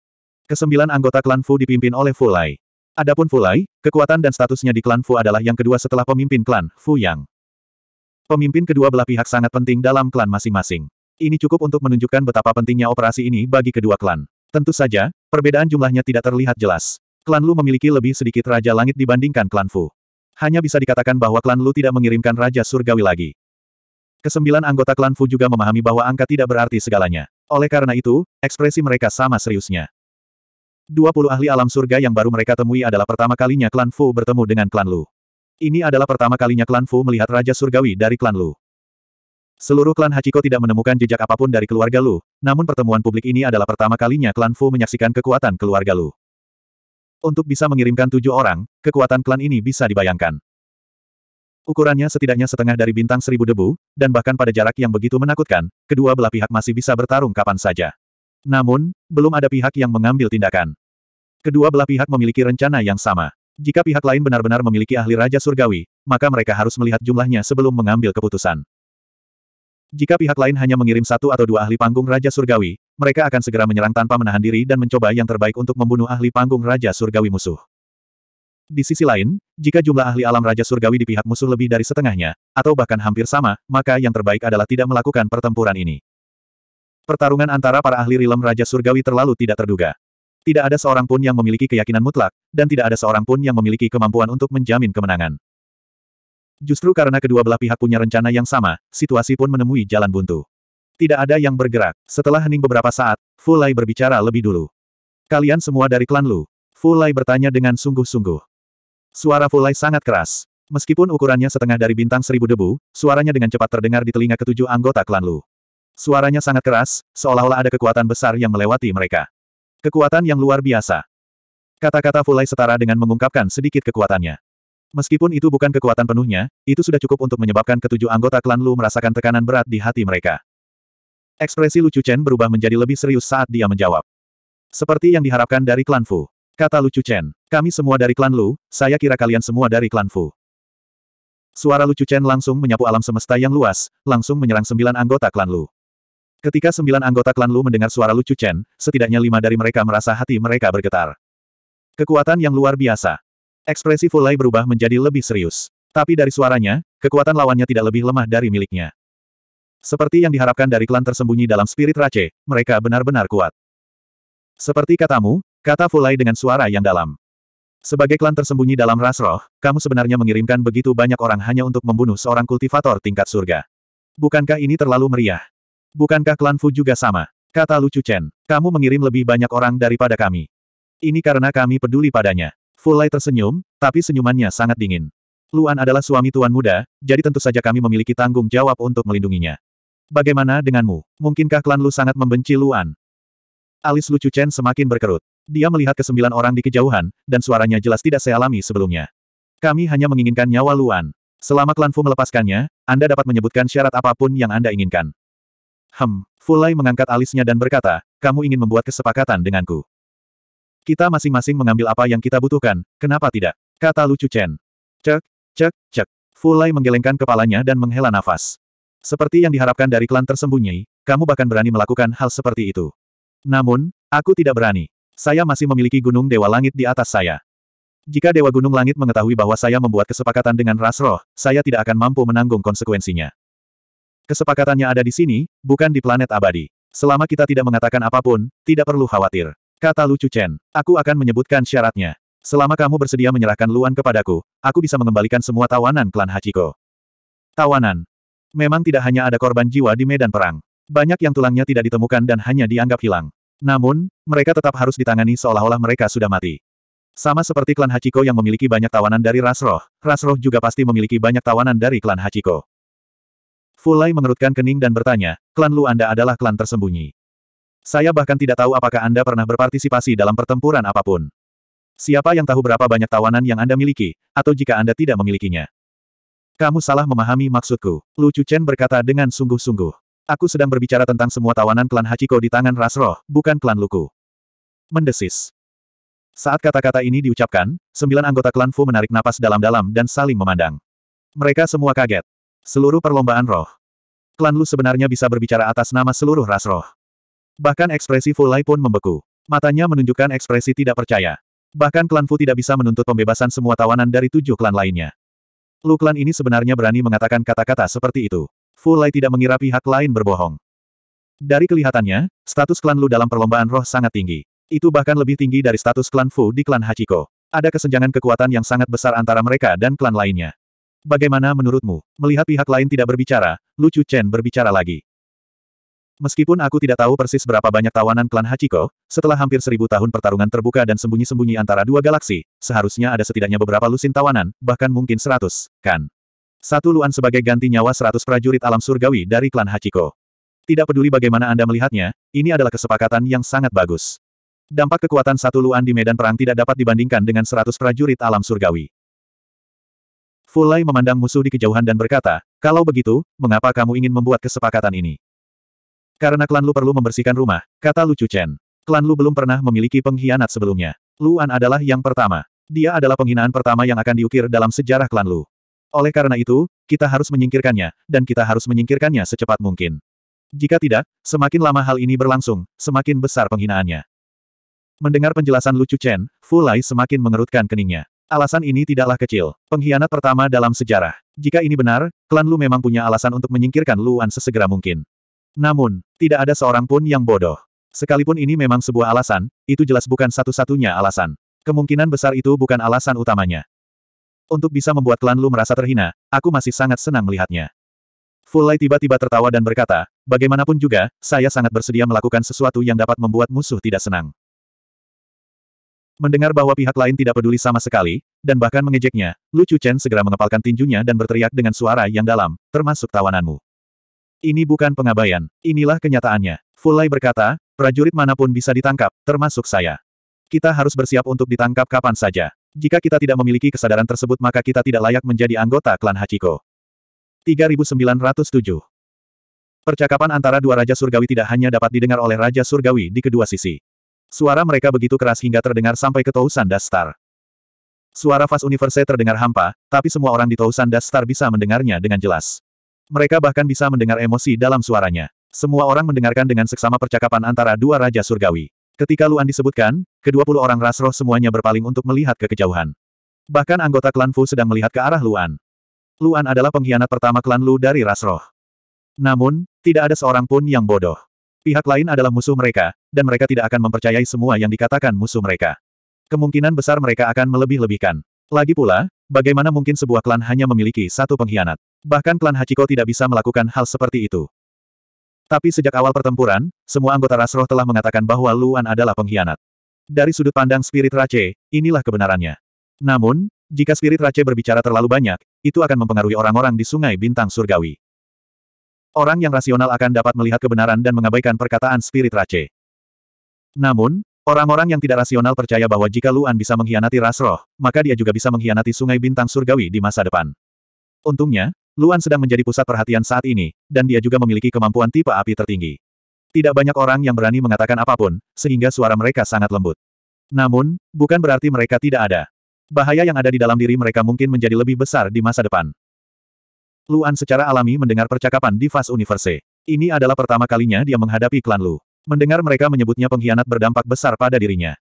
Kesembilan anggota klan Fu dipimpin oleh Fu Lai. Adapun Fulai, kekuatan dan statusnya di klan Fu adalah yang kedua setelah pemimpin klan, Fu Yang. Pemimpin kedua belah pihak sangat penting dalam klan masing-masing. Ini cukup untuk menunjukkan betapa pentingnya operasi ini bagi kedua klan. Tentu saja, perbedaan jumlahnya tidak terlihat jelas. Klan Lu memiliki lebih sedikit Raja Langit dibandingkan klan Fu. Hanya bisa dikatakan bahwa klan Lu tidak mengirimkan Raja Surgawi lagi. Kesembilan anggota klan Fu juga memahami bahwa angka tidak berarti segalanya. Oleh karena itu, ekspresi mereka sama seriusnya. 20 ahli alam surga yang baru mereka temui adalah pertama kalinya klan Fu bertemu dengan klan Lu. Ini adalah pertama kalinya klan Fu melihat Raja Surgawi dari klan Lu. Seluruh klan Hachiko tidak menemukan jejak apapun dari keluarga Lu, namun pertemuan publik ini adalah pertama kalinya klan Fu menyaksikan kekuatan keluarga Lu. Untuk bisa mengirimkan tujuh orang, kekuatan klan ini bisa dibayangkan. Ukurannya setidaknya setengah dari bintang seribu debu, dan bahkan pada jarak yang begitu menakutkan, kedua belah pihak masih bisa bertarung kapan saja. Namun, belum ada pihak yang mengambil tindakan. Kedua belah pihak memiliki rencana yang sama. Jika pihak lain benar-benar memiliki ahli Raja Surgawi, maka mereka harus melihat jumlahnya sebelum mengambil keputusan. Jika pihak lain hanya mengirim satu atau dua ahli panggung Raja Surgawi, mereka akan segera menyerang tanpa menahan diri dan mencoba yang terbaik untuk membunuh ahli panggung Raja Surgawi musuh. Di sisi lain, jika jumlah ahli alam Raja Surgawi di pihak musuh lebih dari setengahnya, atau bahkan hampir sama, maka yang terbaik adalah tidak melakukan pertempuran ini. Pertarungan antara para ahli rilem Raja Surgawi terlalu tidak terduga. Tidak ada seorang pun yang memiliki keyakinan mutlak, dan tidak ada seorang pun yang memiliki kemampuan untuk menjamin kemenangan. Justru karena kedua belah pihak punya rencana yang sama, situasi pun menemui jalan buntu. Tidak ada yang bergerak. Setelah hening beberapa saat, Fulai berbicara lebih dulu. Kalian semua dari klan Lu. Fulai bertanya dengan sungguh-sungguh. Suara Fulai sangat keras. Meskipun ukurannya setengah dari bintang seribu debu, suaranya dengan cepat terdengar di telinga ketujuh anggota klan Lu. Suaranya sangat keras, seolah-olah ada kekuatan besar yang melewati mereka. Kekuatan yang luar biasa. Kata-kata Fulai setara dengan mengungkapkan sedikit kekuatannya. Meskipun itu bukan kekuatan penuhnya, itu sudah cukup untuk menyebabkan ketujuh anggota klan Lu merasakan tekanan berat di hati mereka. Ekspresi Lu Chen berubah menjadi lebih serius saat dia menjawab. Seperti yang diharapkan dari klan Fu. Kata Lu Chen, kami semua dari klan Lu, saya kira kalian semua dari klan Fu. Suara Lu Chen langsung menyapu alam semesta yang luas, langsung menyerang sembilan anggota klan Lu. Ketika sembilan anggota klan Lu mendengar suara lucu Chen, setidaknya lima dari mereka merasa hati mereka bergetar. Kekuatan yang luar biasa. Ekspresi Fulai berubah menjadi lebih serius. Tapi dari suaranya, kekuatan lawannya tidak lebih lemah dari miliknya. Seperti yang diharapkan dari klan tersembunyi dalam spirit Rache, mereka benar-benar kuat. Seperti katamu, kata Fulai dengan suara yang dalam. Sebagai klan tersembunyi dalam ras roh, kamu sebenarnya mengirimkan begitu banyak orang hanya untuk membunuh seorang kultivator tingkat surga. Bukankah ini terlalu meriah? Bukankah klan Fu juga sama? Kata Lucu Chen. Kamu mengirim lebih banyak orang daripada kami. Ini karena kami peduli padanya. Fu Lai tersenyum, tapi senyumannya sangat dingin. Luan adalah suami tuan muda, jadi tentu saja kami memiliki tanggung jawab untuk melindunginya. Bagaimana denganmu? Mungkinkah klan Lu sangat membenci Luan? Alis Lucu Chen semakin berkerut. Dia melihat kesembilan orang di kejauhan, dan suaranya jelas tidak saya alami sebelumnya. Kami hanya menginginkan nyawa Luan. Selama klan Fu melepaskannya, Anda dapat menyebutkan syarat apapun yang Anda inginkan. Hem, Fulai mengangkat alisnya dan berkata, kamu ingin membuat kesepakatan denganku. Kita masing-masing mengambil apa yang kita butuhkan, kenapa tidak? Kata lucu Chen. Cek, cek, cek. Fulai menggelengkan kepalanya dan menghela nafas. Seperti yang diharapkan dari klan tersembunyi, kamu bahkan berani melakukan hal seperti itu. Namun, aku tidak berani. Saya masih memiliki gunung dewa langit di atas saya. Jika Dewa Gunung Langit mengetahui bahwa saya membuat kesepakatan dengan Ras Roh, saya tidak akan mampu menanggung konsekuensinya. Kesepakatannya ada di sini, bukan di planet abadi. Selama kita tidak mengatakan apapun, tidak perlu khawatir. Kata Lu Chen, aku akan menyebutkan syaratnya. Selama kamu bersedia menyerahkan Luan kepadaku, aku bisa mengembalikan semua tawanan klan Hachiko. Tawanan. Memang tidak hanya ada korban jiwa di medan perang. Banyak yang tulangnya tidak ditemukan dan hanya dianggap hilang. Namun, mereka tetap harus ditangani seolah-olah mereka sudah mati. Sama seperti klan Hachiko yang memiliki banyak tawanan dari Rasroh, Rasroh juga pasti memiliki banyak tawanan dari klan Hachiko. Fulai mengerutkan kening dan bertanya, klan Lu Anda adalah klan tersembunyi. Saya bahkan tidak tahu apakah Anda pernah berpartisipasi dalam pertempuran apapun. Siapa yang tahu berapa banyak tawanan yang Anda miliki, atau jika Anda tidak memilikinya. Kamu salah memahami maksudku, Lu Chen berkata dengan sungguh-sungguh. Aku sedang berbicara tentang semua tawanan klan Hachiko di tangan Rasroh, bukan klan Luku. Mendesis. Saat kata-kata ini diucapkan, sembilan anggota klan Fu menarik napas dalam-dalam dan saling memandang. Mereka semua kaget. Seluruh perlombaan roh. Klan Lu sebenarnya bisa berbicara atas nama seluruh ras roh. Bahkan ekspresi Fulai pun membeku. Matanya menunjukkan ekspresi tidak percaya. Bahkan klan Fu tidak bisa menuntut pembebasan semua tawanan dari tujuh klan lainnya. Lu klan ini sebenarnya berani mengatakan kata-kata seperti itu. Fulai tidak mengira pihak lain berbohong. Dari kelihatannya, status klan Lu dalam perlombaan roh sangat tinggi. Itu bahkan lebih tinggi dari status klan Fu di klan Hachiko. Ada kesenjangan kekuatan yang sangat besar antara mereka dan klan lainnya. Bagaimana menurutmu? Melihat pihak lain tidak berbicara, Lu Chen berbicara lagi. Meskipun aku tidak tahu persis berapa banyak tawanan klan Hachiko, setelah hampir seribu tahun pertarungan terbuka dan sembunyi-sembunyi antara dua galaksi, seharusnya ada setidaknya beberapa lusin tawanan, bahkan mungkin seratus, kan? Satu luan sebagai ganti nyawa seratus prajurit alam surgawi dari klan Hachiko. Tidak peduli bagaimana Anda melihatnya, ini adalah kesepakatan yang sangat bagus. Dampak kekuatan satu luan di medan perang tidak dapat dibandingkan dengan seratus prajurit alam surgawi. Fulai memandang musuh di kejauhan dan berkata, kalau begitu, mengapa kamu ingin membuat kesepakatan ini? Karena klan Lu perlu membersihkan rumah, kata Lu Chen. Klan Lu belum pernah memiliki pengkhianat sebelumnya. Luan adalah yang pertama. Dia adalah penghinaan pertama yang akan diukir dalam sejarah klan Lu. Oleh karena itu, kita harus menyingkirkannya, dan kita harus menyingkirkannya secepat mungkin. Jika tidak, semakin lama hal ini berlangsung, semakin besar penghinaannya. Mendengar penjelasan Lu Chen, Fulai semakin mengerutkan keningnya. Alasan ini tidaklah kecil. Pengkhianat pertama dalam sejarah. Jika ini benar, klan Lu memang punya alasan untuk menyingkirkan Luan sesegera mungkin. Namun, tidak ada seorang pun yang bodoh. Sekalipun ini memang sebuah alasan, itu jelas bukan satu-satunya alasan. Kemungkinan besar itu bukan alasan utamanya. Untuk bisa membuat klan Lu merasa terhina, aku masih sangat senang melihatnya. Fulai tiba-tiba tertawa dan berkata, bagaimanapun juga, saya sangat bersedia melakukan sesuatu yang dapat membuat musuh tidak senang. Mendengar bahwa pihak lain tidak peduli sama sekali, dan bahkan mengejeknya, Lu Chen segera mengepalkan tinjunya dan berteriak dengan suara yang dalam, termasuk tawananmu. Ini bukan pengabaian, inilah kenyataannya. Fulai berkata, prajurit manapun bisa ditangkap, termasuk saya. Kita harus bersiap untuk ditangkap kapan saja. Jika kita tidak memiliki kesadaran tersebut maka kita tidak layak menjadi anggota klan Hachiko. 3907 Percakapan antara dua Raja Surgawi tidak hanya dapat didengar oleh Raja Surgawi di kedua sisi. Suara mereka begitu keras hingga terdengar sampai ke Tousan Dastar. Suara Fas Universe terdengar hampa, tapi semua orang di Tousan Dastar bisa mendengarnya dengan jelas. Mereka bahkan bisa mendengar emosi dalam suaranya. Semua orang mendengarkan dengan seksama percakapan antara dua Raja Surgawi. Ketika Luan disebutkan, kedua puluh orang Rasroh semuanya berpaling untuk melihat ke kejauhan. Bahkan anggota klan Fu sedang melihat ke arah Luan. Luan adalah pengkhianat pertama klan Lu dari Rasroh. Namun, tidak ada seorang pun yang bodoh. Pihak lain adalah musuh mereka, dan mereka tidak akan mempercayai semua yang dikatakan musuh mereka. Kemungkinan besar mereka akan melebih-lebihkan. Lagi pula, bagaimana mungkin sebuah klan hanya memiliki satu pengkhianat? Bahkan klan Hachiko tidak bisa melakukan hal seperti itu. Tapi sejak awal pertempuran, semua anggota Rasroh telah mengatakan bahwa Luan adalah pengkhianat. Dari sudut pandang spirit Rache, inilah kebenarannya. Namun, jika spirit Rache berbicara terlalu banyak, itu akan mempengaruhi orang-orang di Sungai Bintang Surgawi. Orang yang rasional akan dapat melihat kebenaran dan mengabaikan perkataan spirit race. Namun, orang-orang yang tidak rasional percaya bahwa jika Luan bisa mengkhianati ras roh, maka dia juga bisa mengkhianati sungai bintang surgawi di masa depan. Untungnya, Luan sedang menjadi pusat perhatian saat ini, dan dia juga memiliki kemampuan tipe api tertinggi. Tidak banyak orang yang berani mengatakan apapun, sehingga suara mereka sangat lembut. Namun, bukan berarti mereka tidak ada. Bahaya yang ada di dalam diri mereka mungkin menjadi lebih besar di masa depan. Luan secara alami mendengar percakapan di Fas Universe. Ini adalah pertama kalinya dia menghadapi klan Lu. Mendengar mereka menyebutnya pengkhianat berdampak besar pada dirinya.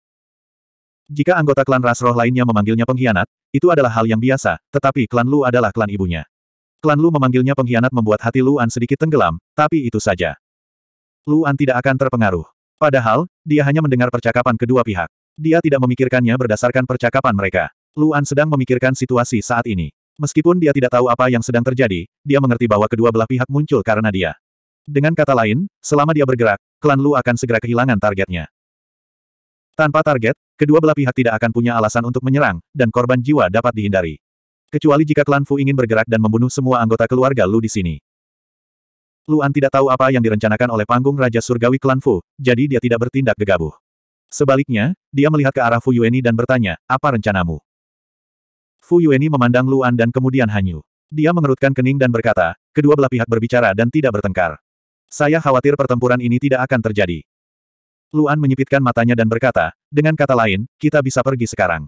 Jika anggota klan Rasroh lainnya memanggilnya pengkhianat, itu adalah hal yang biasa, tetapi klan Lu adalah klan ibunya. Klan Lu memanggilnya pengkhianat membuat hati Luan sedikit tenggelam, tapi itu saja. Luan tidak akan terpengaruh. Padahal, dia hanya mendengar percakapan kedua pihak. Dia tidak memikirkannya berdasarkan percakapan mereka. Luan sedang memikirkan situasi saat ini. Meskipun dia tidak tahu apa yang sedang terjadi, dia mengerti bahwa kedua belah pihak muncul karena dia. Dengan kata lain, selama dia bergerak, klan Lu akan segera kehilangan targetnya. Tanpa target, kedua belah pihak tidak akan punya alasan untuk menyerang, dan korban jiwa dapat dihindari. Kecuali jika klan Fu ingin bergerak dan membunuh semua anggota keluarga Lu di sini. Luan tidak tahu apa yang direncanakan oleh panggung Raja Surgawi klan Fu, jadi dia tidak bertindak gegabah. Sebaliknya, dia melihat ke arah Fu Yueni dan bertanya, apa rencanamu? Fu Yueni memandang Luan dan kemudian Hanyu. Dia mengerutkan kening dan berkata, kedua belah pihak berbicara dan tidak bertengkar. Saya khawatir pertempuran ini tidak akan terjadi. Luan menyipitkan matanya dan berkata, dengan kata lain, kita bisa pergi sekarang.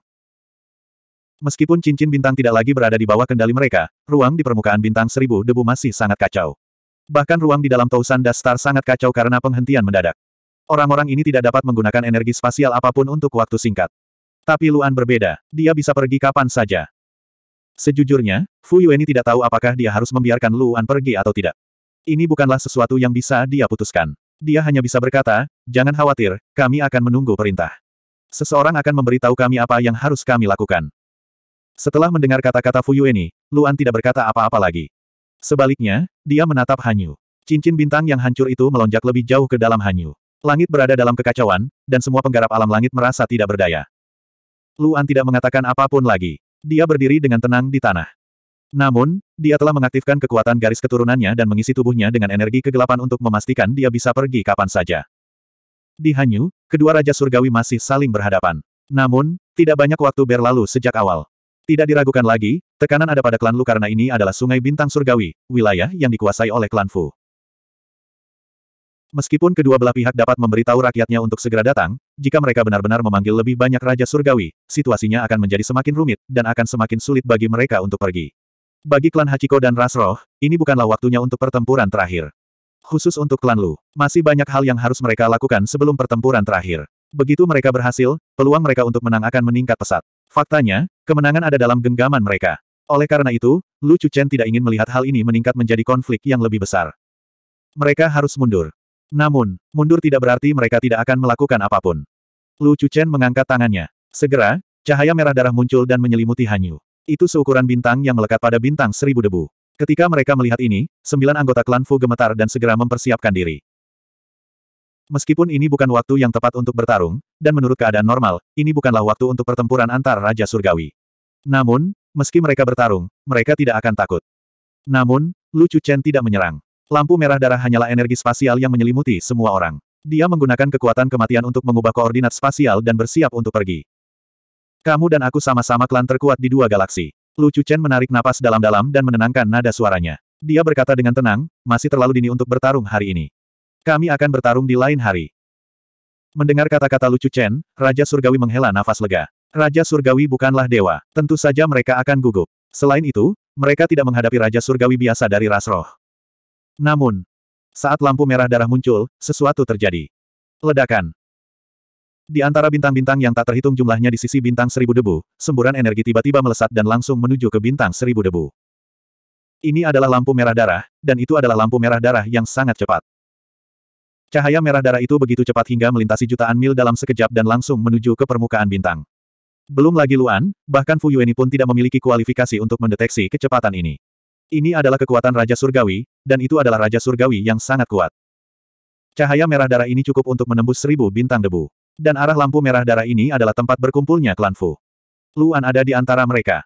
Meskipun cincin bintang tidak lagi berada di bawah kendali mereka, ruang di permukaan bintang seribu debu masih sangat kacau. Bahkan ruang di dalam Tausan Dastar sangat kacau karena penghentian mendadak. Orang-orang ini tidak dapat menggunakan energi spasial apapun untuk waktu singkat. Tapi Luan berbeda, dia bisa pergi kapan saja. Sejujurnya, Fu Yueni tidak tahu apakah dia harus membiarkan Luan pergi atau tidak. Ini bukanlah sesuatu yang bisa dia putuskan. Dia hanya bisa berkata, jangan khawatir, kami akan menunggu perintah. Seseorang akan memberitahu kami apa yang harus kami lakukan. Setelah mendengar kata-kata Fu Yueni, Luan tidak berkata apa-apa lagi. Sebaliknya, dia menatap Hanyu. Cincin bintang yang hancur itu melonjak lebih jauh ke dalam Hanyu. Langit berada dalam kekacauan, dan semua penggarap alam langit merasa tidak berdaya. Luan tidak mengatakan apapun lagi. Dia berdiri dengan tenang di tanah. Namun, dia telah mengaktifkan kekuatan garis keturunannya dan mengisi tubuhnya dengan energi kegelapan untuk memastikan dia bisa pergi kapan saja. Di Hanyu, kedua Raja Surgawi masih saling berhadapan. Namun, tidak banyak waktu berlalu sejak awal. Tidak diragukan lagi, tekanan ada pada klan Lu karena ini adalah sungai bintang surgawi, wilayah yang dikuasai oleh klan Fu. Meskipun kedua belah pihak dapat memberitahu rakyatnya untuk segera datang, jika mereka benar-benar memanggil lebih banyak Raja Surgawi, situasinya akan menjadi semakin rumit, dan akan semakin sulit bagi mereka untuk pergi. Bagi klan Hachiko dan Rasroh, ini bukanlah waktunya untuk pertempuran terakhir. Khusus untuk klan Lu, masih banyak hal yang harus mereka lakukan sebelum pertempuran terakhir. Begitu mereka berhasil, peluang mereka untuk menang akan meningkat pesat. Faktanya, kemenangan ada dalam genggaman mereka. Oleh karena itu, Lu Chuchen tidak ingin melihat hal ini meningkat menjadi konflik yang lebih besar. Mereka harus mundur. Namun, mundur tidak berarti mereka tidak akan melakukan apapun. Lu Chen mengangkat tangannya. Segera, cahaya merah darah muncul dan menyelimuti Hanyu. Itu seukuran bintang yang melekat pada bintang seribu debu. Ketika mereka melihat ini, sembilan anggota klan Fu gemetar dan segera mempersiapkan diri. Meskipun ini bukan waktu yang tepat untuk bertarung, dan menurut keadaan normal, ini bukanlah waktu untuk pertempuran antar Raja Surgawi. Namun, meski mereka bertarung, mereka tidak akan takut. Namun, Lu Chen tidak menyerang. Lampu merah darah hanyalah energi spasial yang menyelimuti semua orang. Dia menggunakan kekuatan kematian untuk mengubah koordinat spasial dan bersiap untuk pergi. Kamu dan aku sama-sama klan terkuat di dua galaksi. Lu Chen menarik napas dalam-dalam dan menenangkan nada suaranya. Dia berkata dengan tenang, masih terlalu dini untuk bertarung hari ini. Kami akan bertarung di lain hari. Mendengar kata-kata Lu Chen, Raja Surgawi menghela nafas lega. Raja Surgawi bukanlah dewa, tentu saja mereka akan gugup. Selain itu, mereka tidak menghadapi Raja Surgawi biasa dari ras roh. Namun, saat lampu merah darah muncul, sesuatu terjadi. Ledakan. Di antara bintang-bintang yang tak terhitung jumlahnya di sisi bintang seribu debu, semburan energi tiba-tiba melesat dan langsung menuju ke bintang seribu debu. Ini adalah lampu merah darah, dan itu adalah lampu merah darah yang sangat cepat. Cahaya merah darah itu begitu cepat hingga melintasi jutaan mil dalam sekejap dan langsung menuju ke permukaan bintang. Belum lagi Luan, bahkan Fu Yueni pun tidak memiliki kualifikasi untuk mendeteksi kecepatan ini. Ini adalah kekuatan Raja Surgawi, dan itu adalah Raja Surgawi yang sangat kuat. Cahaya merah darah ini cukup untuk menembus seribu bintang debu. Dan arah lampu merah darah ini adalah tempat berkumpulnya klan Fu. Luan ada di antara mereka.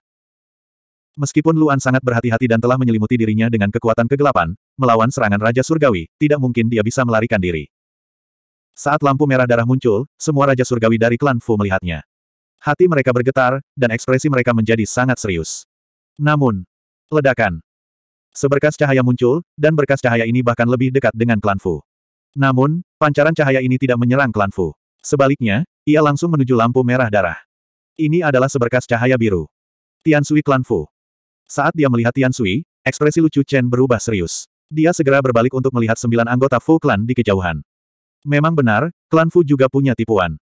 Meskipun Luan sangat berhati-hati dan telah menyelimuti dirinya dengan kekuatan kegelapan, melawan serangan Raja Surgawi, tidak mungkin dia bisa melarikan diri. Saat lampu merah darah muncul, semua Raja Surgawi dari klan Fu melihatnya. Hati mereka bergetar, dan ekspresi mereka menjadi sangat serius. Namun, ledakan. Seberkas cahaya muncul, dan berkas cahaya ini bahkan lebih dekat dengan klan Fu. Namun, pancaran cahaya ini tidak menyerang klan Fu. Sebaliknya, ia langsung menuju lampu merah darah. Ini adalah seberkas cahaya biru. Tian Sui klan Fu. Saat dia melihat Tian Sui, ekspresi lucu Chen berubah serius. Dia segera berbalik untuk melihat sembilan anggota Fu klan di kejauhan. Memang benar, klan Fu juga punya tipuan.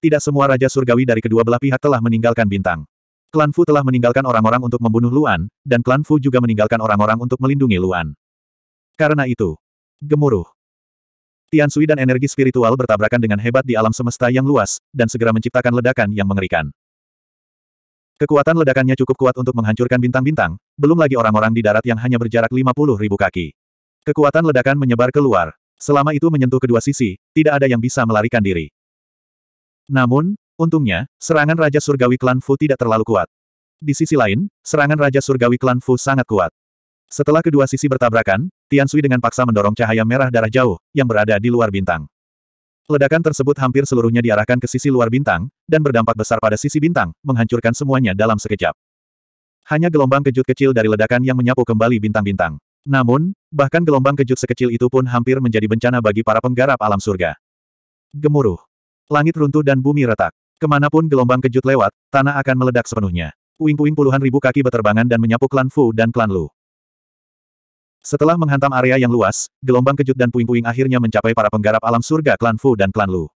Tidak semua Raja Surgawi dari kedua belah pihak telah meninggalkan bintang. Klan Fu telah meninggalkan orang-orang untuk membunuh Luan, dan Klan Fu juga meninggalkan orang-orang untuk melindungi Luan. Karena itu, gemuruh. Tian Sui dan energi spiritual bertabrakan dengan hebat di alam semesta yang luas, dan segera menciptakan ledakan yang mengerikan. Kekuatan ledakannya cukup kuat untuk menghancurkan bintang-bintang, belum lagi orang-orang di darat yang hanya berjarak 50 ribu kaki. Kekuatan ledakan menyebar keluar. Selama itu menyentuh kedua sisi, tidak ada yang bisa melarikan diri. Namun, Untungnya, serangan Raja Surgawi Klan Fu tidak terlalu kuat. Di sisi lain, serangan Raja Surgawi Klan Fu sangat kuat. Setelah kedua sisi bertabrakan, Tian Sui dengan paksa mendorong cahaya merah darah jauh, yang berada di luar bintang. Ledakan tersebut hampir seluruhnya diarahkan ke sisi luar bintang, dan berdampak besar pada sisi bintang, menghancurkan semuanya dalam sekejap. Hanya gelombang kejut kecil dari ledakan yang menyapu kembali bintang-bintang. Namun, bahkan gelombang kejut sekecil itu pun hampir menjadi bencana bagi para penggarap alam surga. Gemuruh. Langit runtuh dan bumi retak. Kemanapun gelombang kejut lewat, tanah akan meledak sepenuhnya. Puing-puing puluhan ribu kaki berterbangan dan menyapu klan Fu dan klan Lu. Setelah menghantam area yang luas, gelombang kejut dan puing-puing akhirnya mencapai para penggarap alam surga klan Fu dan klan Lu.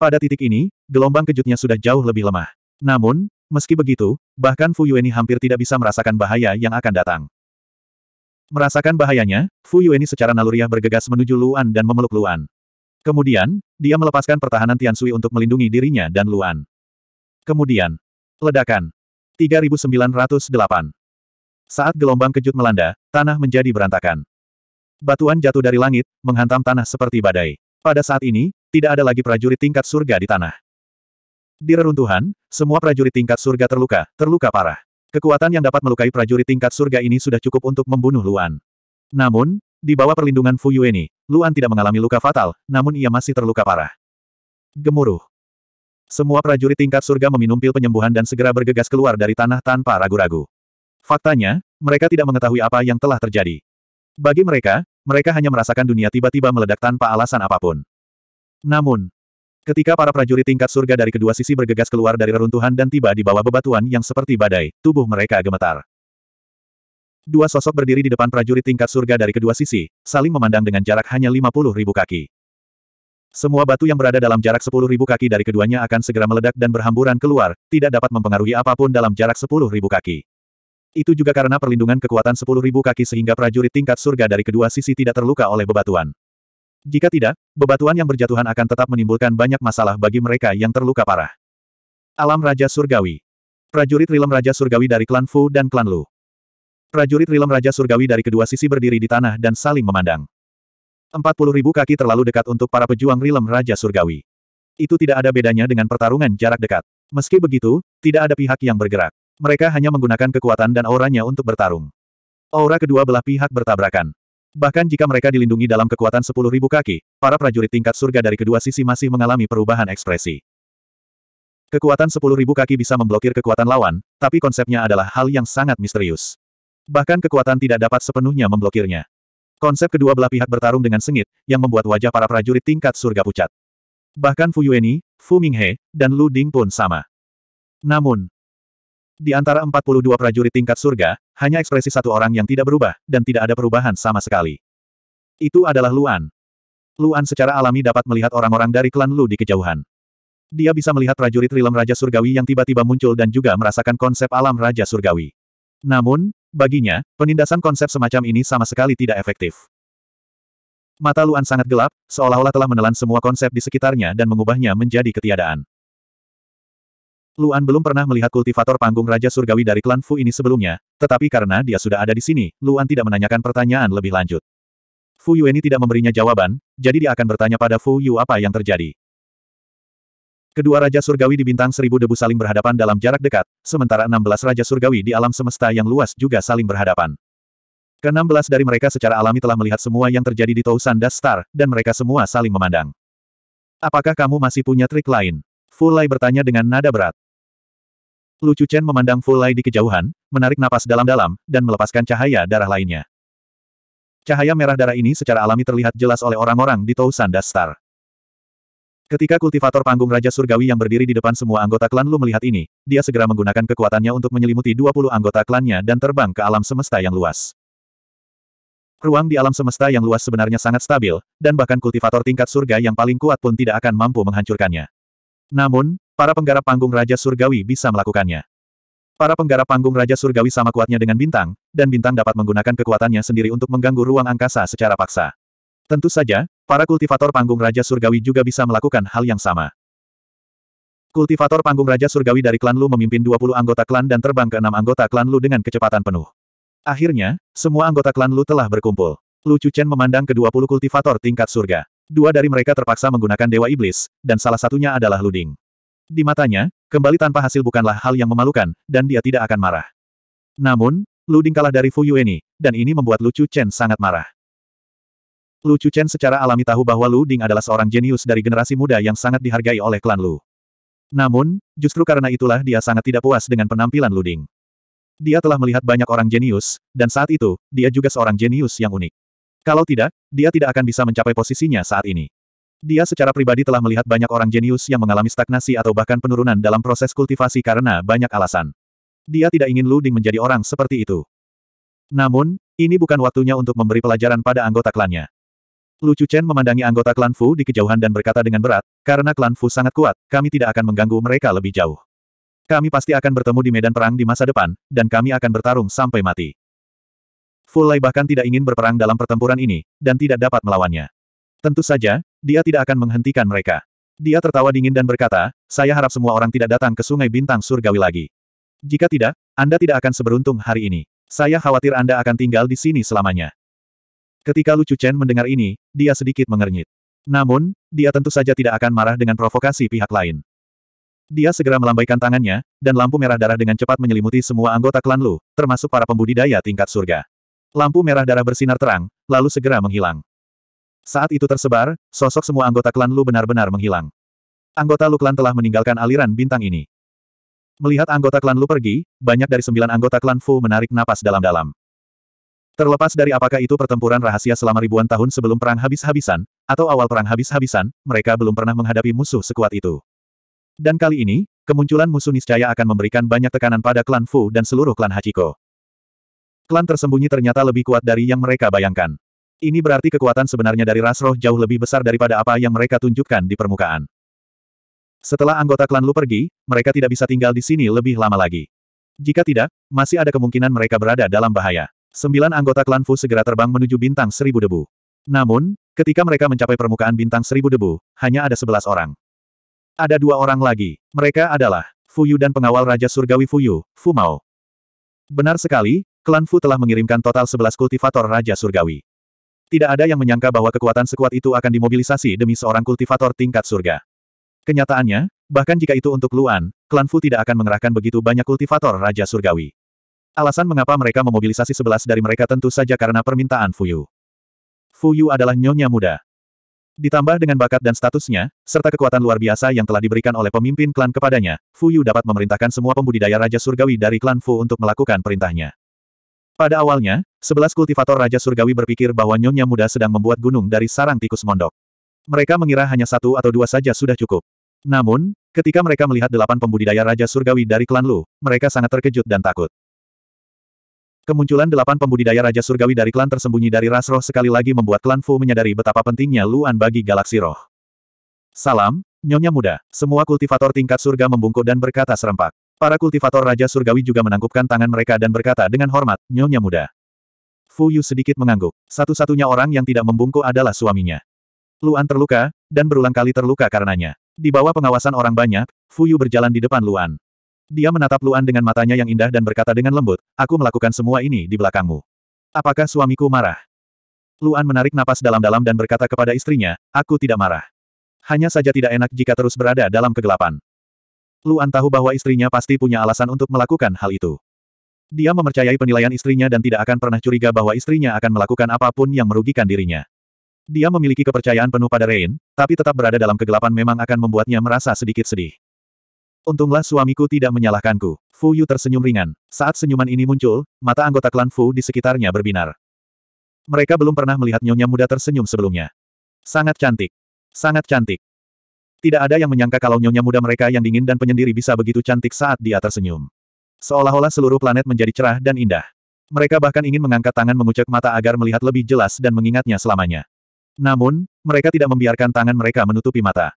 Pada titik ini, gelombang kejutnya sudah jauh lebih lemah. Namun, meski begitu, bahkan Fu Yueni hampir tidak bisa merasakan bahaya yang akan datang. Merasakan bahayanya, Fu Yueni secara naluriah bergegas menuju Luan dan memeluk Luan. Kemudian, dia melepaskan pertahanan Tian Tiansui untuk melindungi dirinya dan Luan. Kemudian. Ledakan. 3908. Saat gelombang kejut melanda, tanah menjadi berantakan. Batuan jatuh dari langit, menghantam tanah seperti badai. Pada saat ini, tidak ada lagi prajurit tingkat surga di tanah. Di reruntuhan, semua prajurit tingkat surga terluka, terluka parah. Kekuatan yang dapat melukai prajurit tingkat surga ini sudah cukup untuk membunuh Luan. Namun, di bawah perlindungan Fu Yueni, Luan tidak mengalami luka fatal, namun ia masih terluka parah. Gemuruh. Semua prajurit tingkat surga meminum pil penyembuhan dan segera bergegas keluar dari tanah tanpa ragu-ragu. Faktanya, mereka tidak mengetahui apa yang telah terjadi. Bagi mereka, mereka hanya merasakan dunia tiba-tiba meledak tanpa alasan apapun. Namun, ketika para prajurit tingkat surga dari kedua sisi bergegas keluar dari reruntuhan dan tiba di bawah bebatuan yang seperti badai, tubuh mereka gemetar. Dua sosok berdiri di depan prajurit tingkat surga dari kedua sisi, saling memandang dengan jarak hanya 50 ribu kaki. Semua batu yang berada dalam jarak sepuluh ribu kaki dari keduanya akan segera meledak dan berhamburan keluar, tidak dapat mempengaruhi apapun dalam jarak sepuluh ribu kaki. Itu juga karena perlindungan kekuatan sepuluh ribu kaki sehingga prajurit tingkat surga dari kedua sisi tidak terluka oleh bebatuan. Jika tidak, bebatuan yang berjatuhan akan tetap menimbulkan banyak masalah bagi mereka yang terluka parah. Alam Raja Surgawi Prajurit Rilem Raja Surgawi dari klan Fu dan klan Lu Prajurit Rilem Raja Surgawi dari kedua sisi berdiri di tanah dan saling memandang ribu kaki terlalu dekat untuk para pejuang rilem Raja Surgawi. Itu tidak ada bedanya dengan pertarungan jarak dekat. Meski begitu, tidak ada pihak yang bergerak. Mereka hanya menggunakan kekuatan dan auranya untuk bertarung. Aura kedua belah pihak bertabrakan. Bahkan jika mereka dilindungi dalam kekuatan sepuluh ribu kaki, para prajurit tingkat surga dari kedua sisi masih mengalami perubahan ekspresi. Kekuatan sepuluh ribu kaki bisa memblokir kekuatan lawan, tapi konsepnya adalah hal yang sangat misterius. Bahkan kekuatan tidak dapat sepenuhnya memblokirnya. Konsep kedua belah pihak bertarung dengan sengit, yang membuat wajah para prajurit tingkat surga pucat. Bahkan Fu Yueni, Fu Minghe, dan Lu Ding pun sama. Namun, di antara 42 prajurit tingkat surga, hanya ekspresi satu orang yang tidak berubah, dan tidak ada perubahan sama sekali. Itu adalah Luan. Luan secara alami dapat melihat orang-orang dari klan Lu di kejauhan. Dia bisa melihat prajurit Rilem Raja Surgawi yang tiba-tiba muncul dan juga merasakan konsep alam Raja Surgawi. Namun, Baginya, penindasan konsep semacam ini sama sekali tidak efektif. Mata Luan sangat gelap, seolah-olah telah menelan semua konsep di sekitarnya dan mengubahnya menjadi ketiadaan. Luan belum pernah melihat kultivator panggung Raja Surgawi dari klan Fu ini sebelumnya, tetapi karena dia sudah ada di sini, Luan tidak menanyakan pertanyaan lebih lanjut. Fu Yueni tidak memberinya jawaban, jadi dia akan bertanya pada Fu Yu apa yang terjadi. Kedua Raja Surgawi di bintang seribu debu saling berhadapan dalam jarak dekat, sementara 16 Raja Surgawi di alam semesta yang luas juga saling berhadapan. Ke-16 dari mereka secara alami telah melihat semua yang terjadi di Tousan Das Star, dan mereka semua saling memandang. Apakah kamu masih punya trik lain? Fulai bertanya dengan nada berat. Lu Chen memandang Fulai di kejauhan, menarik napas dalam-dalam, dan melepaskan cahaya darah lainnya. Cahaya merah darah ini secara alami terlihat jelas oleh orang-orang di Tousan Das Star. Ketika kultivator panggung Raja Surgawi yang berdiri di depan semua anggota klan Lu melihat ini, dia segera menggunakan kekuatannya untuk menyelimuti 20 anggota klannya dan terbang ke alam semesta yang luas. Ruang di alam semesta yang luas sebenarnya sangat stabil, dan bahkan kultivator tingkat surga yang paling kuat pun tidak akan mampu menghancurkannya. Namun, para penggarap panggung Raja Surgawi bisa melakukannya. Para penggarap panggung Raja Surgawi sama kuatnya dengan bintang, dan bintang dapat menggunakan kekuatannya sendiri untuk mengganggu ruang angkasa secara paksa. Tentu saja, para kultivator panggung Raja Surgawi juga bisa melakukan hal yang sama. Kultivator panggung Raja Surgawi dari klan Lu memimpin 20 anggota klan dan terbang ke enam anggota klan Lu dengan kecepatan penuh. Akhirnya, semua anggota klan Lu telah berkumpul. Lu Chuchen memandang ke 20 kultivator tingkat surga. Dua dari mereka terpaksa menggunakan Dewa Iblis, dan salah satunya adalah Luding. Di matanya, kembali tanpa hasil bukanlah hal yang memalukan, dan dia tidak akan marah. Namun, Luding kalah dari Fu Yueni, dan ini membuat Lu Chuchen sangat marah. Lu Chen secara alami tahu bahwa Lu Ding adalah seorang jenius dari generasi muda yang sangat dihargai oleh klan Lu. Namun, justru karena itulah dia sangat tidak puas dengan penampilan Lu Ding. Dia telah melihat banyak orang jenius, dan saat itu, dia juga seorang jenius yang unik. Kalau tidak, dia tidak akan bisa mencapai posisinya saat ini. Dia secara pribadi telah melihat banyak orang jenius yang mengalami stagnasi atau bahkan penurunan dalam proses kultivasi karena banyak alasan. Dia tidak ingin Lu Ding menjadi orang seperti itu. Namun, ini bukan waktunya untuk memberi pelajaran pada anggota klannya. Lu Chen memandangi anggota klan Fu di kejauhan dan berkata dengan berat, karena klan Fu sangat kuat, kami tidak akan mengganggu mereka lebih jauh. Kami pasti akan bertemu di medan perang di masa depan, dan kami akan bertarung sampai mati. Fu Lai bahkan tidak ingin berperang dalam pertempuran ini, dan tidak dapat melawannya. Tentu saja, dia tidak akan menghentikan mereka. Dia tertawa dingin dan berkata, saya harap semua orang tidak datang ke sungai bintang surgawi lagi. Jika tidak, Anda tidak akan seberuntung hari ini. Saya khawatir Anda akan tinggal di sini selamanya. Ketika Lu Chen mendengar ini, dia sedikit mengernyit. Namun, dia tentu saja tidak akan marah dengan provokasi pihak lain. Dia segera melambaikan tangannya, dan lampu merah darah dengan cepat menyelimuti semua anggota klan Lu, termasuk para pembudidaya tingkat surga. Lampu merah darah bersinar terang, lalu segera menghilang. Saat itu tersebar, sosok semua anggota klan Lu benar-benar menghilang. Anggota Lu klan telah meninggalkan aliran bintang ini. Melihat anggota klan Lu pergi, banyak dari sembilan anggota klan Fu menarik napas dalam-dalam. Terlepas dari apakah itu pertempuran rahasia selama ribuan tahun sebelum perang habis-habisan, atau awal perang habis-habisan, mereka belum pernah menghadapi musuh sekuat itu. Dan kali ini, kemunculan musuh niscaya akan memberikan banyak tekanan pada klan Fu dan seluruh klan Hachiko. Klan tersembunyi ternyata lebih kuat dari yang mereka bayangkan. Ini berarti kekuatan sebenarnya dari ras roh jauh lebih besar daripada apa yang mereka tunjukkan di permukaan. Setelah anggota klan Lu pergi, mereka tidak bisa tinggal di sini lebih lama lagi. Jika tidak, masih ada kemungkinan mereka berada dalam bahaya. Sembilan anggota klan Fu segera terbang menuju bintang seribu debu. Namun, ketika mereka mencapai permukaan bintang seribu debu, hanya ada sebelas orang. Ada dua orang lagi. Mereka adalah Fu Yu dan pengawal Raja Surgawi Fu Yu, Fu Mao. Benar sekali, klan Fu telah mengirimkan total sebelas kultivator Raja Surgawi. Tidak ada yang menyangka bahwa kekuatan sekuat itu akan dimobilisasi demi seorang kultivator tingkat surga. Kenyataannya, bahkan jika itu untuk Luan, klan Fu tidak akan mengerahkan begitu banyak kultivator Raja Surgawi. Alasan mengapa mereka memobilisasi sebelas dari mereka tentu saja karena permintaan Fuyu. Fuyu adalah nyonya muda. Ditambah dengan bakat dan statusnya, serta kekuatan luar biasa yang telah diberikan oleh pemimpin klan kepadanya, Fuyu dapat memerintahkan semua pembudidaya Raja Surgawi dari klan Fu untuk melakukan perintahnya. Pada awalnya, sebelas kultivator Raja Surgawi berpikir bahwa nyonya muda sedang membuat gunung dari sarang tikus mondok. Mereka mengira hanya satu atau dua saja sudah cukup. Namun, ketika mereka melihat delapan pembudidaya Raja Surgawi dari klan Lu, mereka sangat terkejut dan takut. Kemunculan delapan pembudidaya Raja Surgawi dari klan tersembunyi dari ras roh sekali lagi membuat klan Fu menyadari betapa pentingnya Luan bagi galaksi roh. Salam, Nyonya muda, semua kultivator tingkat surga membungkuk dan berkata serempak. Para kultivator Raja Surgawi juga menangkupkan tangan mereka dan berkata dengan hormat, Nyonya muda. Fu Yu sedikit mengangguk. Satu-satunya orang yang tidak membungkuk adalah suaminya. Luan terluka, dan berulang kali terluka karenanya. Di bawah pengawasan orang banyak, Fu Yu berjalan di depan Luan. Dia menatap Luan dengan matanya yang indah dan berkata dengan lembut, aku melakukan semua ini di belakangmu. Apakah suamiku marah? Luan menarik napas dalam-dalam dan berkata kepada istrinya, aku tidak marah. Hanya saja tidak enak jika terus berada dalam kegelapan. Luan tahu bahwa istrinya pasti punya alasan untuk melakukan hal itu. Dia mempercayai penilaian istrinya dan tidak akan pernah curiga bahwa istrinya akan melakukan apapun yang merugikan dirinya. Dia memiliki kepercayaan penuh pada Rain, tapi tetap berada dalam kegelapan memang akan membuatnya merasa sedikit sedih. Untunglah suamiku tidak menyalahkanku. Fu Yu tersenyum ringan. Saat senyuman ini muncul, mata anggota klan Fu di sekitarnya berbinar. Mereka belum pernah melihat nyonya muda tersenyum sebelumnya. Sangat cantik. Sangat cantik. Tidak ada yang menyangka kalau nyonya muda mereka yang dingin dan penyendiri bisa begitu cantik saat dia tersenyum. Seolah-olah seluruh planet menjadi cerah dan indah. Mereka bahkan ingin mengangkat tangan mengucek mata agar melihat lebih jelas dan mengingatnya selamanya. Namun, mereka tidak membiarkan tangan mereka menutupi mata.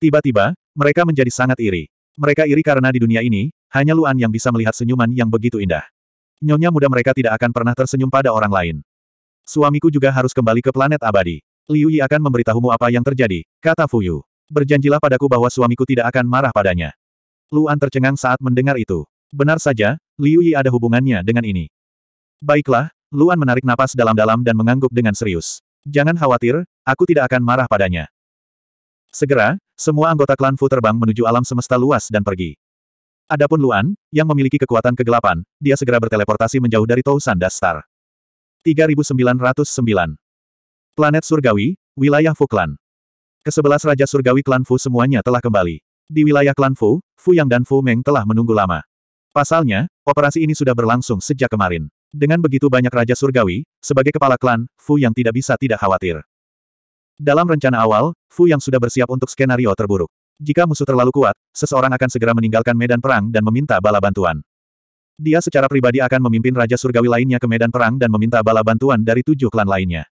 Tiba-tiba, mereka menjadi sangat iri. Mereka iri karena di dunia ini, hanya Luan yang bisa melihat senyuman yang begitu indah. Nyonya muda mereka tidak akan pernah tersenyum pada orang lain. Suamiku juga harus kembali ke planet abadi. Liu Yi akan memberitahumu apa yang terjadi, kata Fuyu. Berjanjilah padaku bahwa suamiku tidak akan marah padanya. Luan tercengang saat mendengar itu. Benar saja, Liu Yi ada hubungannya dengan ini. Baiklah, Luan menarik napas dalam-dalam dan mengangguk dengan serius. Jangan khawatir, aku tidak akan marah padanya. Segera, semua anggota klan Fu terbang menuju alam semesta luas dan pergi. Adapun Luan, yang memiliki kekuatan kegelapan, dia segera berteleportasi menjauh dari Tousan Dastar. 3909. Planet Surgawi, Wilayah Fu Klan. Kesebelas Raja Surgawi Klan Fu semuanya telah kembali. Di wilayah Klan Fu, Fu Yang dan Fu Meng telah menunggu lama. Pasalnya, operasi ini sudah berlangsung sejak kemarin. Dengan begitu banyak Raja Surgawi, sebagai kepala klan, Fu Yang tidak bisa tidak khawatir. Dalam rencana awal, Fu yang sudah bersiap untuk skenario terburuk. Jika musuh terlalu kuat, seseorang akan segera meninggalkan medan perang dan meminta bala bantuan. Dia secara pribadi akan memimpin Raja Surgawi lainnya ke medan perang dan meminta bala bantuan dari tujuh klan lainnya.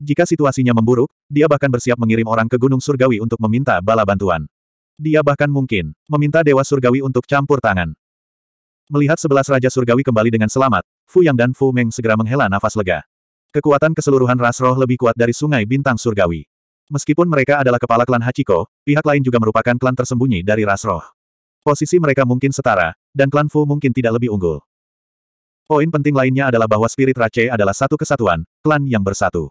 Jika situasinya memburuk, dia bahkan bersiap mengirim orang ke Gunung Surgawi untuk meminta bala bantuan. Dia bahkan mungkin meminta Dewa Surgawi untuk campur tangan. Melihat sebelas Raja Surgawi kembali dengan selamat, Fu Yang dan Fu Meng segera menghela nafas lega. Kekuatan keseluruhan ras roh lebih kuat dari sungai bintang surgawi. Meskipun mereka adalah kepala klan Hachiko, pihak lain juga merupakan klan tersembunyi dari ras roh. Posisi mereka mungkin setara, dan klan Fu mungkin tidak lebih unggul. Poin penting lainnya adalah bahwa spirit Rache adalah satu kesatuan, klan yang bersatu.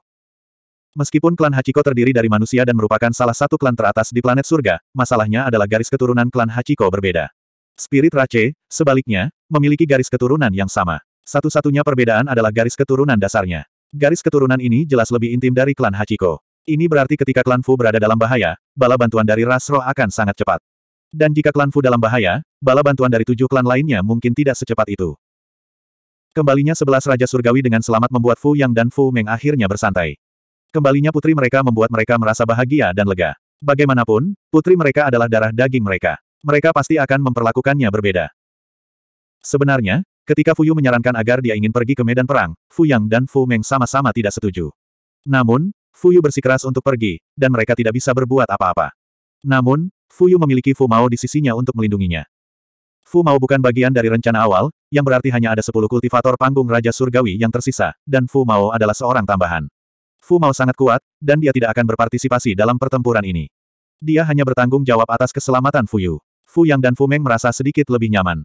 Meskipun klan Hachiko terdiri dari manusia dan merupakan salah satu klan teratas di planet surga, masalahnya adalah garis keturunan klan Hachiko berbeda. Spirit Rache, sebaliknya, memiliki garis keturunan yang sama. Satu-satunya perbedaan adalah garis keturunan dasarnya. Garis keturunan ini jelas lebih intim dari klan Hachiko. Ini berarti ketika klan Fu berada dalam bahaya, bala bantuan dari ras roh akan sangat cepat. Dan jika klan Fu dalam bahaya, bala bantuan dari tujuh klan lainnya mungkin tidak secepat itu. Kembalinya sebelas Raja Surgawi dengan selamat membuat Fu Yang dan Fu Meng akhirnya bersantai. Kembalinya putri mereka membuat mereka merasa bahagia dan lega. Bagaimanapun, putri mereka adalah darah daging mereka. Mereka pasti akan memperlakukannya berbeda. Sebenarnya, ketika Fuyu menyarankan agar dia ingin pergi ke medan perang, Fuyang dan Fu Meng sama-sama tidak setuju. Namun, Fuyu bersikeras untuk pergi, dan mereka tidak bisa berbuat apa-apa. Namun, Fuyu memiliki Fu Mao di sisinya untuk melindunginya. Fu Mao bukan bagian dari rencana awal, yang berarti hanya ada sepuluh kultivator panggung Raja Surgawi yang tersisa, dan Fu Mao adalah seorang tambahan. Fu Mao sangat kuat, dan dia tidak akan berpartisipasi dalam pertempuran ini. Dia hanya bertanggung jawab atas keselamatan Fuyu. Fu Yang dan Fu Meng merasa sedikit lebih nyaman.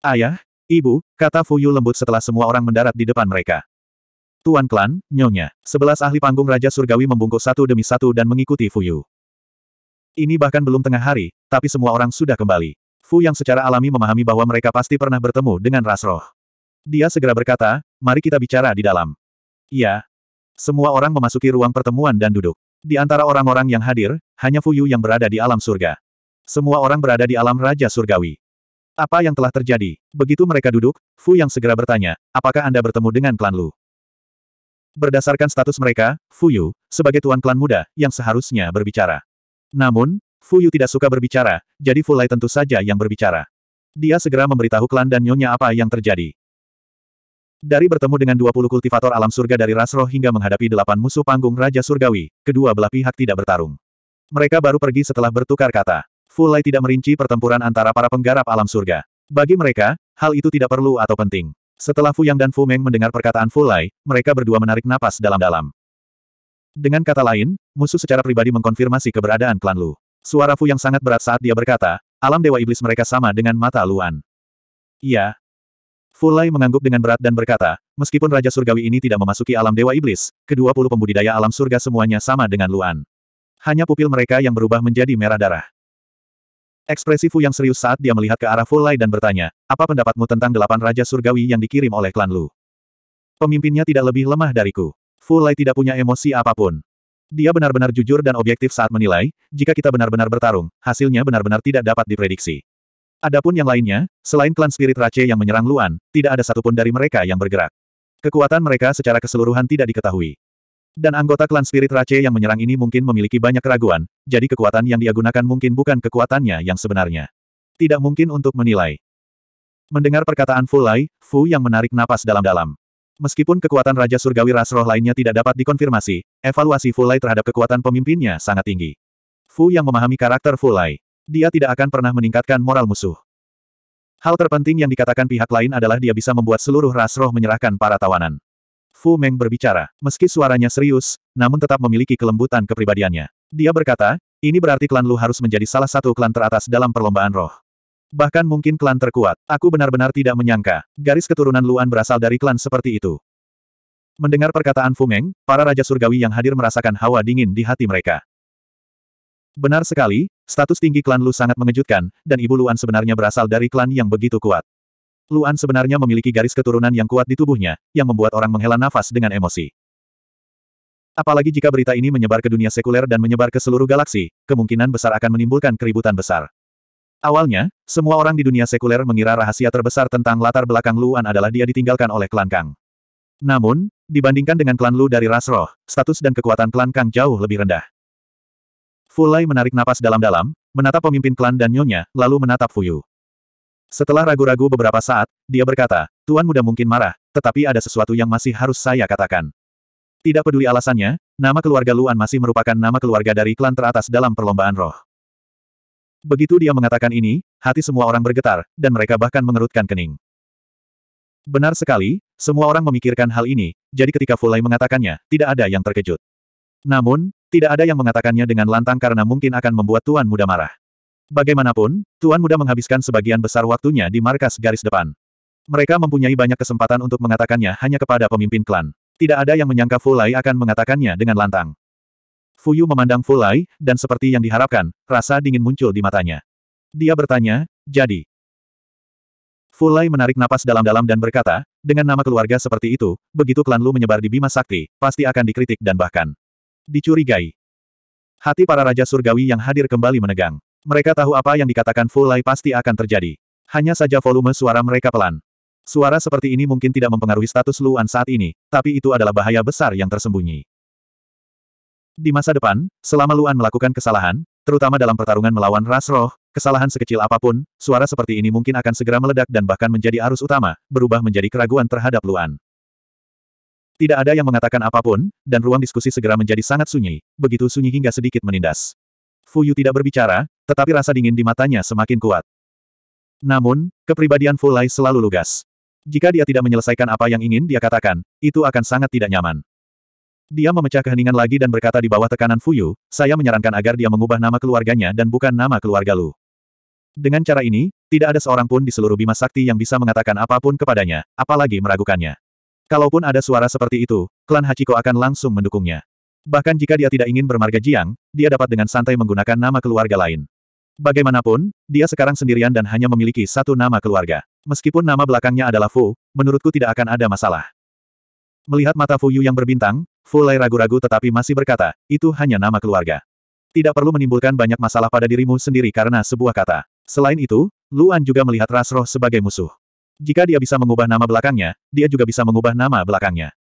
Ayah, ibu, kata Fuyu lembut setelah semua orang mendarat di depan mereka. Tuan Klan, Nyonya, sebelas ahli panggung Raja Surgawi membungkuk satu demi satu dan mengikuti Fuyu. Ini bahkan belum tengah hari, tapi semua orang sudah kembali. Fu yang secara alami memahami bahwa mereka pasti pernah bertemu dengan Rasroh. Dia segera berkata, mari kita bicara di dalam. Ya. Semua orang memasuki ruang pertemuan dan duduk. Di antara orang-orang yang hadir, hanya Fuyu yang berada di alam surga. Semua orang berada di alam Raja Surgawi. Apa yang telah terjadi? Begitu mereka duduk, Fu yang segera bertanya, apakah Anda bertemu dengan klan Lu? Berdasarkan status mereka, Fu Yu, sebagai tuan klan muda, yang seharusnya berbicara. Namun, Fu Yu tidak suka berbicara, jadi Fu Lai tentu saja yang berbicara. Dia segera memberitahu klan dan nyonya apa yang terjadi. Dari bertemu dengan 20 kultivator alam surga dari Rasroh hingga menghadapi delapan musuh panggung Raja Surgawi, kedua belah pihak tidak bertarung. Mereka baru pergi setelah bertukar kata. Fulai tidak merinci pertempuran antara para penggarap alam surga. Bagi mereka, hal itu tidak perlu atau penting. Setelah Fu Yang dan Fu Meng mendengar perkataan Fulai, mereka berdua menarik napas dalam-dalam. Dengan kata lain, musuh secara pribadi mengkonfirmasi keberadaan klan Lu. Suara Fu Yang sangat berat saat dia berkata, alam dewa iblis mereka sama dengan mata Luan. Iya. Fulai mengangguk dengan berat dan berkata, meskipun Raja Surgawi ini tidak memasuki alam dewa iblis, kedua puluh pembudidaya alam surga semuanya sama dengan Luan. Hanya pupil mereka yang berubah menjadi merah darah. Ekspresi Fu yang serius saat dia melihat ke arah Fu Lei dan bertanya, apa pendapatmu tentang delapan Raja Surgawi yang dikirim oleh klan Lu? Pemimpinnya tidak lebih lemah dariku. Fu Lei tidak punya emosi apapun. Dia benar-benar jujur dan objektif saat menilai, jika kita benar-benar bertarung, hasilnya benar-benar tidak dapat diprediksi. Adapun yang lainnya, selain klan Spirit Rache yang menyerang Luan, tidak ada satupun dari mereka yang bergerak. Kekuatan mereka secara keseluruhan tidak diketahui. Dan anggota klan Spirit Race yang menyerang ini mungkin memiliki banyak keraguan, jadi kekuatan yang dia gunakan mungkin bukan kekuatannya yang sebenarnya. Tidak mungkin untuk menilai. Mendengar perkataan Fu Lai, Fu yang menarik napas dalam-dalam. Meskipun kekuatan Raja Surgawi Ras Roh lainnya tidak dapat dikonfirmasi, evaluasi Fu Lai terhadap kekuatan pemimpinnya sangat tinggi. Fu yang memahami karakter Fu Lai, Dia tidak akan pernah meningkatkan moral musuh. Hal terpenting yang dikatakan pihak lain adalah dia bisa membuat seluruh ras roh menyerahkan para tawanan. Fu Meng berbicara. Meski suaranya serius, namun tetap memiliki kelembutan kepribadiannya. Dia berkata, ini berarti klan Lu harus menjadi salah satu klan teratas dalam perlombaan roh. Bahkan mungkin klan terkuat. Aku benar-benar tidak menyangka, garis keturunan Luan berasal dari klan seperti itu. Mendengar perkataan Fu Meng, para Raja Surgawi yang hadir merasakan hawa dingin di hati mereka. Benar sekali, status tinggi klan Lu sangat mengejutkan, dan Ibu Luan sebenarnya berasal dari klan yang begitu kuat. Luan sebenarnya memiliki garis keturunan yang kuat di tubuhnya, yang membuat orang menghela nafas dengan emosi. Apalagi jika berita ini menyebar ke dunia sekuler dan menyebar ke seluruh galaksi, kemungkinan besar akan menimbulkan keributan besar. Awalnya, semua orang di dunia sekuler mengira rahasia terbesar tentang latar belakang Luan adalah dia ditinggalkan oleh klan Kang. Namun, dibandingkan dengan klan Lu dari ras roh, status dan kekuatan klan Kang jauh lebih rendah. Fulai menarik napas dalam-dalam, menatap pemimpin klan dan nyonya, lalu menatap Fuyu. Setelah ragu-ragu beberapa saat, dia berkata, Tuan muda mungkin marah, tetapi ada sesuatu yang masih harus saya katakan. Tidak peduli alasannya, nama keluarga Luan masih merupakan nama keluarga dari klan teratas dalam perlombaan roh. Begitu dia mengatakan ini, hati semua orang bergetar, dan mereka bahkan mengerutkan kening. Benar sekali, semua orang memikirkan hal ini, jadi ketika Fulai mengatakannya, tidak ada yang terkejut. Namun, tidak ada yang mengatakannya dengan lantang karena mungkin akan membuat Tuan muda marah. Bagaimanapun, Tuan Muda menghabiskan sebagian besar waktunya di markas garis depan. Mereka mempunyai banyak kesempatan untuk mengatakannya hanya kepada pemimpin klan. Tidak ada yang menyangka Fulai akan mengatakannya dengan lantang. Fuyu memandang Fulai, dan seperti yang diharapkan, rasa dingin muncul di matanya. Dia bertanya, jadi. Fulai menarik napas dalam-dalam dan berkata, dengan nama keluarga seperti itu, begitu klan Lu menyebar di Bima Sakti, pasti akan dikritik dan bahkan dicurigai. Hati para Raja Surgawi yang hadir kembali menegang. Mereka tahu apa yang dikatakan Fulai pasti akan terjadi. Hanya saja volume suara mereka pelan. Suara seperti ini mungkin tidak mempengaruhi status Luan saat ini, tapi itu adalah bahaya besar yang tersembunyi. Di masa depan, selama Luan melakukan kesalahan, terutama dalam pertarungan melawan ras roh, kesalahan sekecil apapun, suara seperti ini mungkin akan segera meledak dan bahkan menjadi arus utama, berubah menjadi keraguan terhadap Luan. Tidak ada yang mengatakan apapun, dan ruang diskusi segera menjadi sangat sunyi, begitu sunyi hingga sedikit menindas. Fu Yu tidak berbicara, tetapi rasa dingin di matanya semakin kuat. Namun, kepribadian Fu Fulai selalu lugas. Jika dia tidak menyelesaikan apa yang ingin dia katakan, itu akan sangat tidak nyaman. Dia memecah keheningan lagi dan berkata di bawah tekanan Fu Yu, saya menyarankan agar dia mengubah nama keluarganya dan bukan nama keluarga Lu. Dengan cara ini, tidak ada seorang pun di seluruh Bima Sakti yang bisa mengatakan apapun kepadanya, apalagi meragukannya. Kalaupun ada suara seperti itu, klan Hachiko akan langsung mendukungnya. Bahkan jika dia tidak ingin bermarga Jiang, dia dapat dengan santai menggunakan nama keluarga lain. Bagaimanapun, dia sekarang sendirian dan hanya memiliki satu nama keluarga. Meskipun nama belakangnya adalah Fu, menurutku tidak akan ada masalah. Melihat mata Fu Yu yang berbintang, Fu Lai ragu-ragu tetapi masih berkata, itu hanya nama keluarga. Tidak perlu menimbulkan banyak masalah pada dirimu sendiri karena sebuah kata. Selain itu, Luan juga melihat Rasroh sebagai musuh. Jika dia bisa mengubah nama belakangnya, dia juga bisa mengubah nama belakangnya.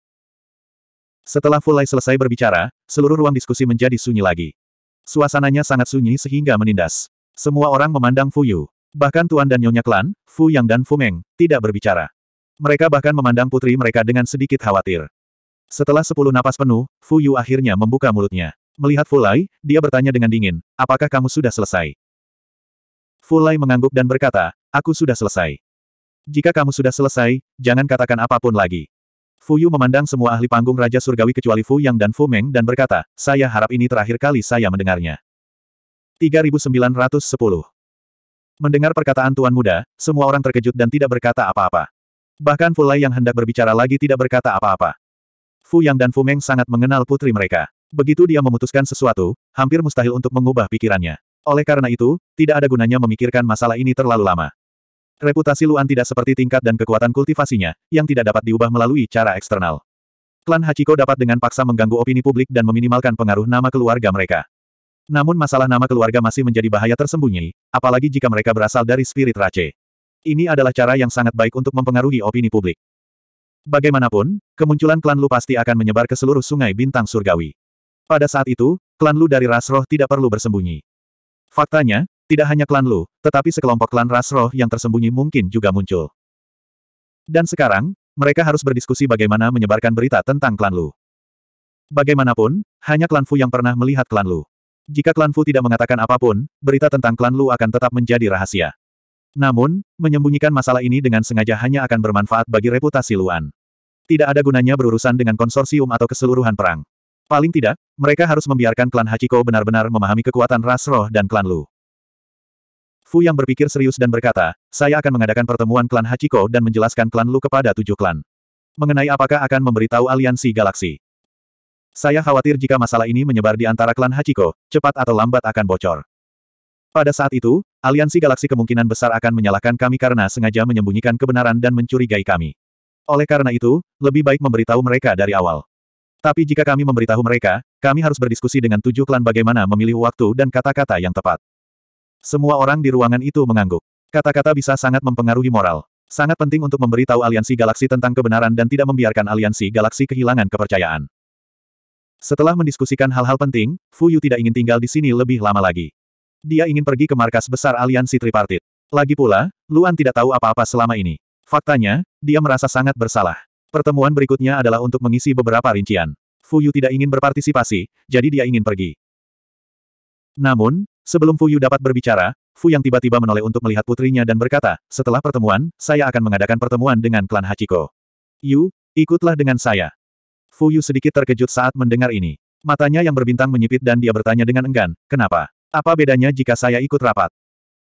Setelah Fulai selesai berbicara, seluruh ruang diskusi menjadi sunyi lagi. Suasananya sangat sunyi sehingga menindas. Semua orang memandang Fu Yu. Bahkan Tuan dan Nyonya Klan, Fu Yang dan Fu Meng, tidak berbicara. Mereka bahkan memandang putri mereka dengan sedikit khawatir. Setelah sepuluh napas penuh, Fu Yu akhirnya membuka mulutnya. Melihat Fulai, dia bertanya dengan dingin, apakah kamu sudah selesai? Fulai mengangguk dan berkata, aku sudah selesai. Jika kamu sudah selesai, jangan katakan apapun lagi. Fu Yu memandang semua ahli panggung Raja Surgawi kecuali Fu Yang dan Fu Meng dan berkata, saya harap ini terakhir kali saya mendengarnya. 3910 Mendengar perkataan Tuan Muda, semua orang terkejut dan tidak berkata apa-apa. Bahkan Fu Lai yang hendak berbicara lagi tidak berkata apa-apa. Fu Yang dan Fu Meng sangat mengenal putri mereka. Begitu dia memutuskan sesuatu, hampir mustahil untuk mengubah pikirannya. Oleh karena itu, tidak ada gunanya memikirkan masalah ini terlalu lama. Reputasi Luan tidak seperti tingkat dan kekuatan kultivasinya, yang tidak dapat diubah melalui cara eksternal. Klan Hachiko dapat dengan paksa mengganggu opini publik dan meminimalkan pengaruh nama keluarga mereka. Namun masalah nama keluarga masih menjadi bahaya tersembunyi, apalagi jika mereka berasal dari spirit race. Ini adalah cara yang sangat baik untuk mempengaruhi opini publik. Bagaimanapun, kemunculan klan Lu pasti akan menyebar ke seluruh sungai bintang surgawi. Pada saat itu, klan Lu dari ras roh tidak perlu bersembunyi. Faktanya, tidak hanya klan Lu, tetapi sekelompok klan ras roh yang tersembunyi mungkin juga muncul. Dan sekarang, mereka harus berdiskusi bagaimana menyebarkan berita tentang klan Lu. Bagaimanapun, hanya klan Fu yang pernah melihat klan Lu. Jika klan Fu tidak mengatakan apapun, berita tentang klan Lu akan tetap menjadi rahasia. Namun, menyembunyikan masalah ini dengan sengaja hanya akan bermanfaat bagi reputasi Luan. Tidak ada gunanya berurusan dengan konsorsium atau keseluruhan perang. Paling tidak, mereka harus membiarkan klan Hachiko benar-benar memahami kekuatan ras roh dan klan Lu. Fu yang berpikir serius dan berkata, saya akan mengadakan pertemuan klan Hachiko dan menjelaskan klan Lu kepada tujuh klan. Mengenai apakah akan memberitahu aliansi galaksi. Saya khawatir jika masalah ini menyebar di antara klan Hachiko, cepat atau lambat akan bocor. Pada saat itu, aliansi galaksi kemungkinan besar akan menyalahkan kami karena sengaja menyembunyikan kebenaran dan mencurigai kami. Oleh karena itu, lebih baik memberitahu mereka dari awal. Tapi jika kami memberitahu mereka, kami harus berdiskusi dengan tujuh klan bagaimana memilih waktu dan kata-kata yang tepat. Semua orang di ruangan itu mengangguk. Kata-kata bisa sangat mempengaruhi moral. Sangat penting untuk memberitahu aliansi galaksi tentang kebenaran dan tidak membiarkan aliansi galaksi kehilangan kepercayaan. Setelah mendiskusikan hal-hal penting, Fu Yu tidak ingin tinggal di sini lebih lama lagi. Dia ingin pergi ke markas besar aliansi tripartit. Lagi pula, Luan tidak tahu apa-apa selama ini. Faktanya, dia merasa sangat bersalah. Pertemuan berikutnya adalah untuk mengisi beberapa rincian. Fu Yu tidak ingin berpartisipasi, jadi dia ingin pergi. Namun, Sebelum Fu Yu dapat berbicara, Fu yang tiba-tiba menoleh untuk melihat putrinya dan berkata, setelah pertemuan, saya akan mengadakan pertemuan dengan klan Hachiko. Yu, ikutlah dengan saya. Fu Yu sedikit terkejut saat mendengar ini. Matanya yang berbintang menyipit dan dia bertanya dengan enggan, kenapa? Apa bedanya jika saya ikut rapat?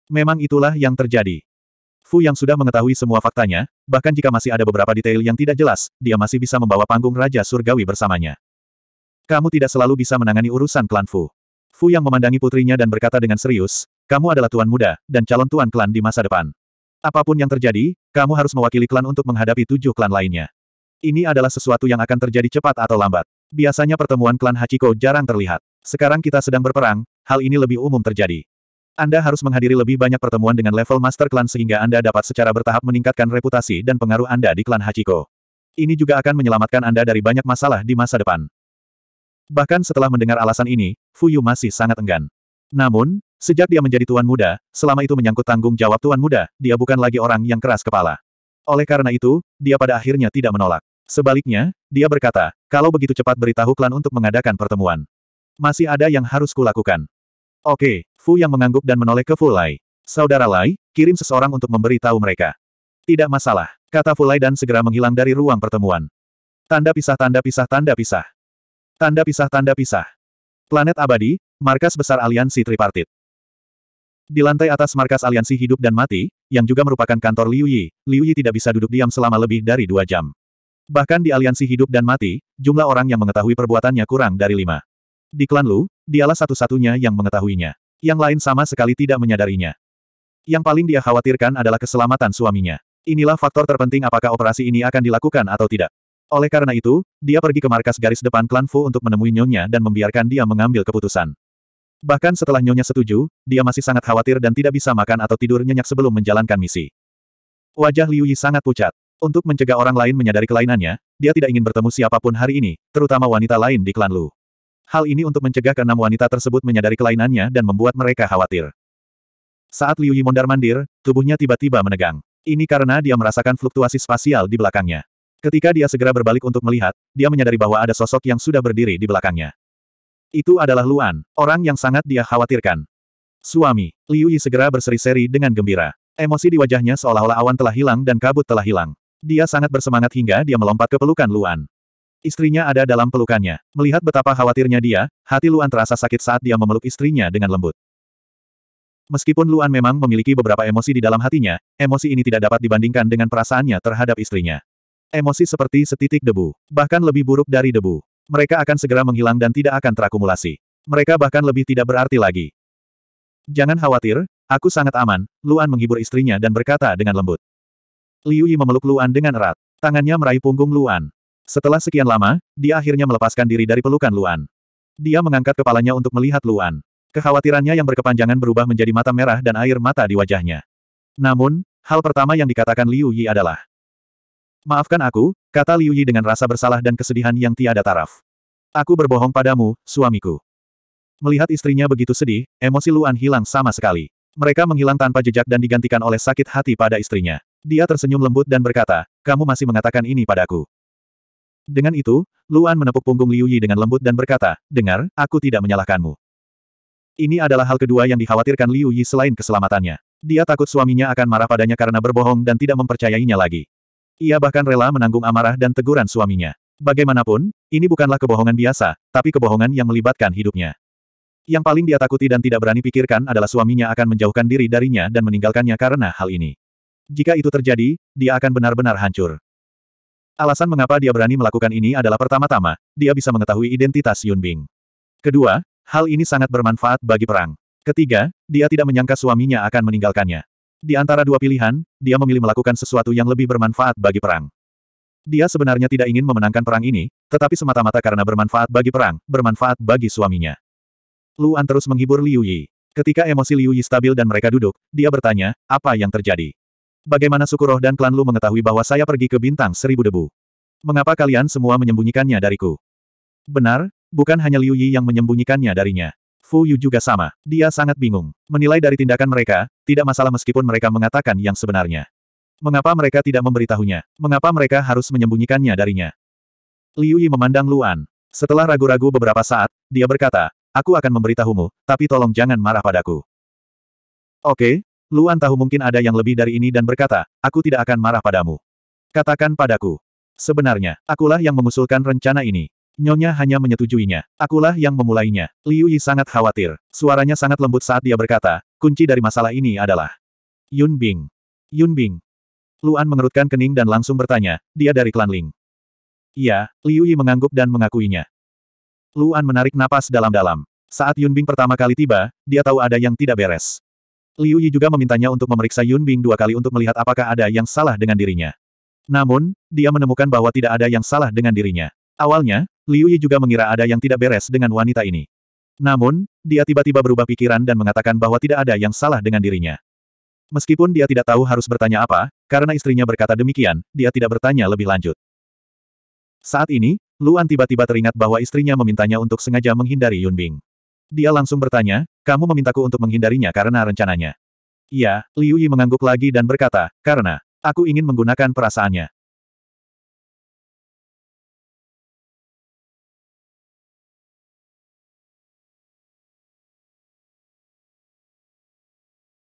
Memang itulah yang terjadi. Fu yang sudah mengetahui semua faktanya, bahkan jika masih ada beberapa detail yang tidak jelas, dia masih bisa membawa panggung Raja Surgawi bersamanya. Kamu tidak selalu bisa menangani urusan klan Fu. Fu yang memandangi putrinya dan berkata dengan serius, kamu adalah tuan muda, dan calon tuan klan di masa depan. Apapun yang terjadi, kamu harus mewakili klan untuk menghadapi tujuh klan lainnya. Ini adalah sesuatu yang akan terjadi cepat atau lambat. Biasanya pertemuan klan Hachiko jarang terlihat. Sekarang kita sedang berperang, hal ini lebih umum terjadi. Anda harus menghadiri lebih banyak pertemuan dengan level master klan sehingga Anda dapat secara bertahap meningkatkan reputasi dan pengaruh Anda di klan Hachiko. Ini juga akan menyelamatkan Anda dari banyak masalah di masa depan. Bahkan setelah mendengar alasan ini, Fuyu masih sangat enggan. Namun, sejak dia menjadi tuan muda, selama itu menyangkut tanggung jawab tuan muda, dia bukan lagi orang yang keras kepala. Oleh karena itu, dia pada akhirnya tidak menolak. Sebaliknya, dia berkata, kalau begitu cepat beritahu klan untuk mengadakan pertemuan. Masih ada yang harus kulakukan. Oke, Fu yang mengangguk dan menoleh ke Fu Lai. Saudara Lai, kirim seseorang untuk memberitahu mereka. Tidak masalah, kata Fu Lai dan segera menghilang dari ruang pertemuan. Tanda pisah tanda pisah tanda pisah. Tanda pisah-tanda pisah. Planet abadi, markas besar aliansi tripartit. Di lantai atas markas aliansi hidup dan mati, yang juga merupakan kantor Liu Yi, Liu Yi tidak bisa duduk diam selama lebih dari dua jam. Bahkan di aliansi hidup dan mati, jumlah orang yang mengetahui perbuatannya kurang dari lima. Di klan Lu, dialah satu-satunya yang mengetahuinya. Yang lain sama sekali tidak menyadarinya. Yang paling dia khawatirkan adalah keselamatan suaminya. Inilah faktor terpenting apakah operasi ini akan dilakukan atau tidak. Oleh karena itu, dia pergi ke markas garis depan klan Fu untuk menemui Nyonya dan membiarkan dia mengambil keputusan. Bahkan setelah Nyonya setuju, dia masih sangat khawatir dan tidak bisa makan atau tidur nyenyak sebelum menjalankan misi. Wajah Liu Yi sangat pucat. Untuk mencegah orang lain menyadari kelainannya, dia tidak ingin bertemu siapapun hari ini, terutama wanita lain di klan Lu. Hal ini untuk mencegah keenam wanita tersebut menyadari kelainannya dan membuat mereka khawatir. Saat Liu Yi mondar-mandir, tubuhnya tiba-tiba menegang. Ini karena dia merasakan fluktuasi spasial di belakangnya. Ketika dia segera berbalik untuk melihat, dia menyadari bahwa ada sosok yang sudah berdiri di belakangnya. Itu adalah Luan, orang yang sangat dia khawatirkan. Suami, Liu Yi segera berseri-seri dengan gembira. Emosi di wajahnya seolah-olah awan telah hilang dan kabut telah hilang. Dia sangat bersemangat hingga dia melompat ke pelukan Luan. Istrinya ada dalam pelukannya. Melihat betapa khawatirnya dia, hati Luan terasa sakit saat dia memeluk istrinya dengan lembut. Meskipun Luan memang memiliki beberapa emosi di dalam hatinya, emosi ini tidak dapat dibandingkan dengan perasaannya terhadap istrinya. Emosi seperti setitik debu, bahkan lebih buruk dari debu. Mereka akan segera menghilang dan tidak akan terakumulasi. Mereka bahkan lebih tidak berarti lagi. Jangan khawatir, aku sangat aman, Luan menghibur istrinya dan berkata dengan lembut. Liu Yi memeluk Luan dengan erat. Tangannya meraih punggung Luan. Setelah sekian lama, dia akhirnya melepaskan diri dari pelukan Luan. Dia mengangkat kepalanya untuk melihat Luan. Kekhawatirannya yang berkepanjangan berubah menjadi mata merah dan air mata di wajahnya. Namun, hal pertama yang dikatakan Liu Yi adalah, Maafkan aku, kata Liu Yi dengan rasa bersalah dan kesedihan yang tiada taraf. Aku berbohong padamu, suamiku. Melihat istrinya begitu sedih, emosi Luan hilang sama sekali. Mereka menghilang tanpa jejak dan digantikan oleh sakit hati pada istrinya. Dia tersenyum lembut dan berkata, kamu masih mengatakan ini padaku. Dengan itu, Luan menepuk punggung Liu Yi dengan lembut dan berkata, dengar, aku tidak menyalahkanmu. Ini adalah hal kedua yang dikhawatirkan Liu Yi selain keselamatannya. Dia takut suaminya akan marah padanya karena berbohong dan tidak mempercayainya lagi. Ia bahkan rela menanggung amarah dan teguran suaminya. Bagaimanapun, ini bukanlah kebohongan biasa, tapi kebohongan yang melibatkan hidupnya. Yang paling dia takuti dan tidak berani pikirkan adalah suaminya akan menjauhkan diri darinya dan meninggalkannya karena hal ini. Jika itu terjadi, dia akan benar-benar hancur. Alasan mengapa dia berani melakukan ini adalah pertama-tama, dia bisa mengetahui identitas Yun Bing. Kedua, hal ini sangat bermanfaat bagi perang. Ketiga, dia tidak menyangka suaminya akan meninggalkannya. Di antara dua pilihan, dia memilih melakukan sesuatu yang lebih bermanfaat bagi perang. Dia sebenarnya tidak ingin memenangkan perang ini, tetapi semata-mata karena bermanfaat bagi perang, bermanfaat bagi suaminya. Luan terus menghibur Liu Yi. Ketika emosi Liu Yi stabil dan mereka duduk, dia bertanya, apa yang terjadi? Bagaimana suku roh dan klan Lu mengetahui bahwa saya pergi ke bintang seribu debu? Mengapa kalian semua menyembunyikannya dariku? Benar, bukan hanya Liu Yi yang menyembunyikannya darinya. Fu Yu juga sama, dia sangat bingung. Menilai dari tindakan mereka, tidak masalah meskipun mereka mengatakan yang sebenarnya. Mengapa mereka tidak memberitahunya? Mengapa mereka harus menyembunyikannya darinya? Liu Yi memandang Luan. Setelah ragu-ragu beberapa saat, dia berkata, Aku akan memberitahumu, tapi tolong jangan marah padaku. Oke, Luan tahu mungkin ada yang lebih dari ini dan berkata, Aku tidak akan marah padamu. Katakan padaku. Sebenarnya, akulah yang mengusulkan rencana ini. Nyonya hanya menyetujuinya. Akulah yang memulainya. Liu Yi sangat khawatir. Suaranya sangat lembut saat dia berkata, kunci dari masalah ini adalah Yun Bing. Yun Bing. Luan mengerutkan kening dan langsung bertanya, dia dari klan Ling. Iya, Liu Yi mengangguk dan mengakuinya. Luan menarik napas dalam-dalam. Saat Yun Bing pertama kali tiba, dia tahu ada yang tidak beres. Liu Yi juga memintanya untuk memeriksa Yun Bing dua kali untuk melihat apakah ada yang salah dengan dirinya. Namun, dia menemukan bahwa tidak ada yang salah dengan dirinya. Awalnya, Liu Yi juga mengira ada yang tidak beres dengan wanita ini. Namun, dia tiba-tiba berubah pikiran dan mengatakan bahwa tidak ada yang salah dengan dirinya. Meskipun dia tidak tahu harus bertanya apa, karena istrinya berkata demikian, dia tidak bertanya lebih lanjut. Saat ini, Luan tiba-tiba teringat bahwa istrinya memintanya untuk sengaja menghindari Yunbing. Dia langsung bertanya, kamu memintaku untuk menghindarinya karena rencananya. Iya, Liu Yi mengangguk lagi dan berkata, karena, aku ingin menggunakan perasaannya.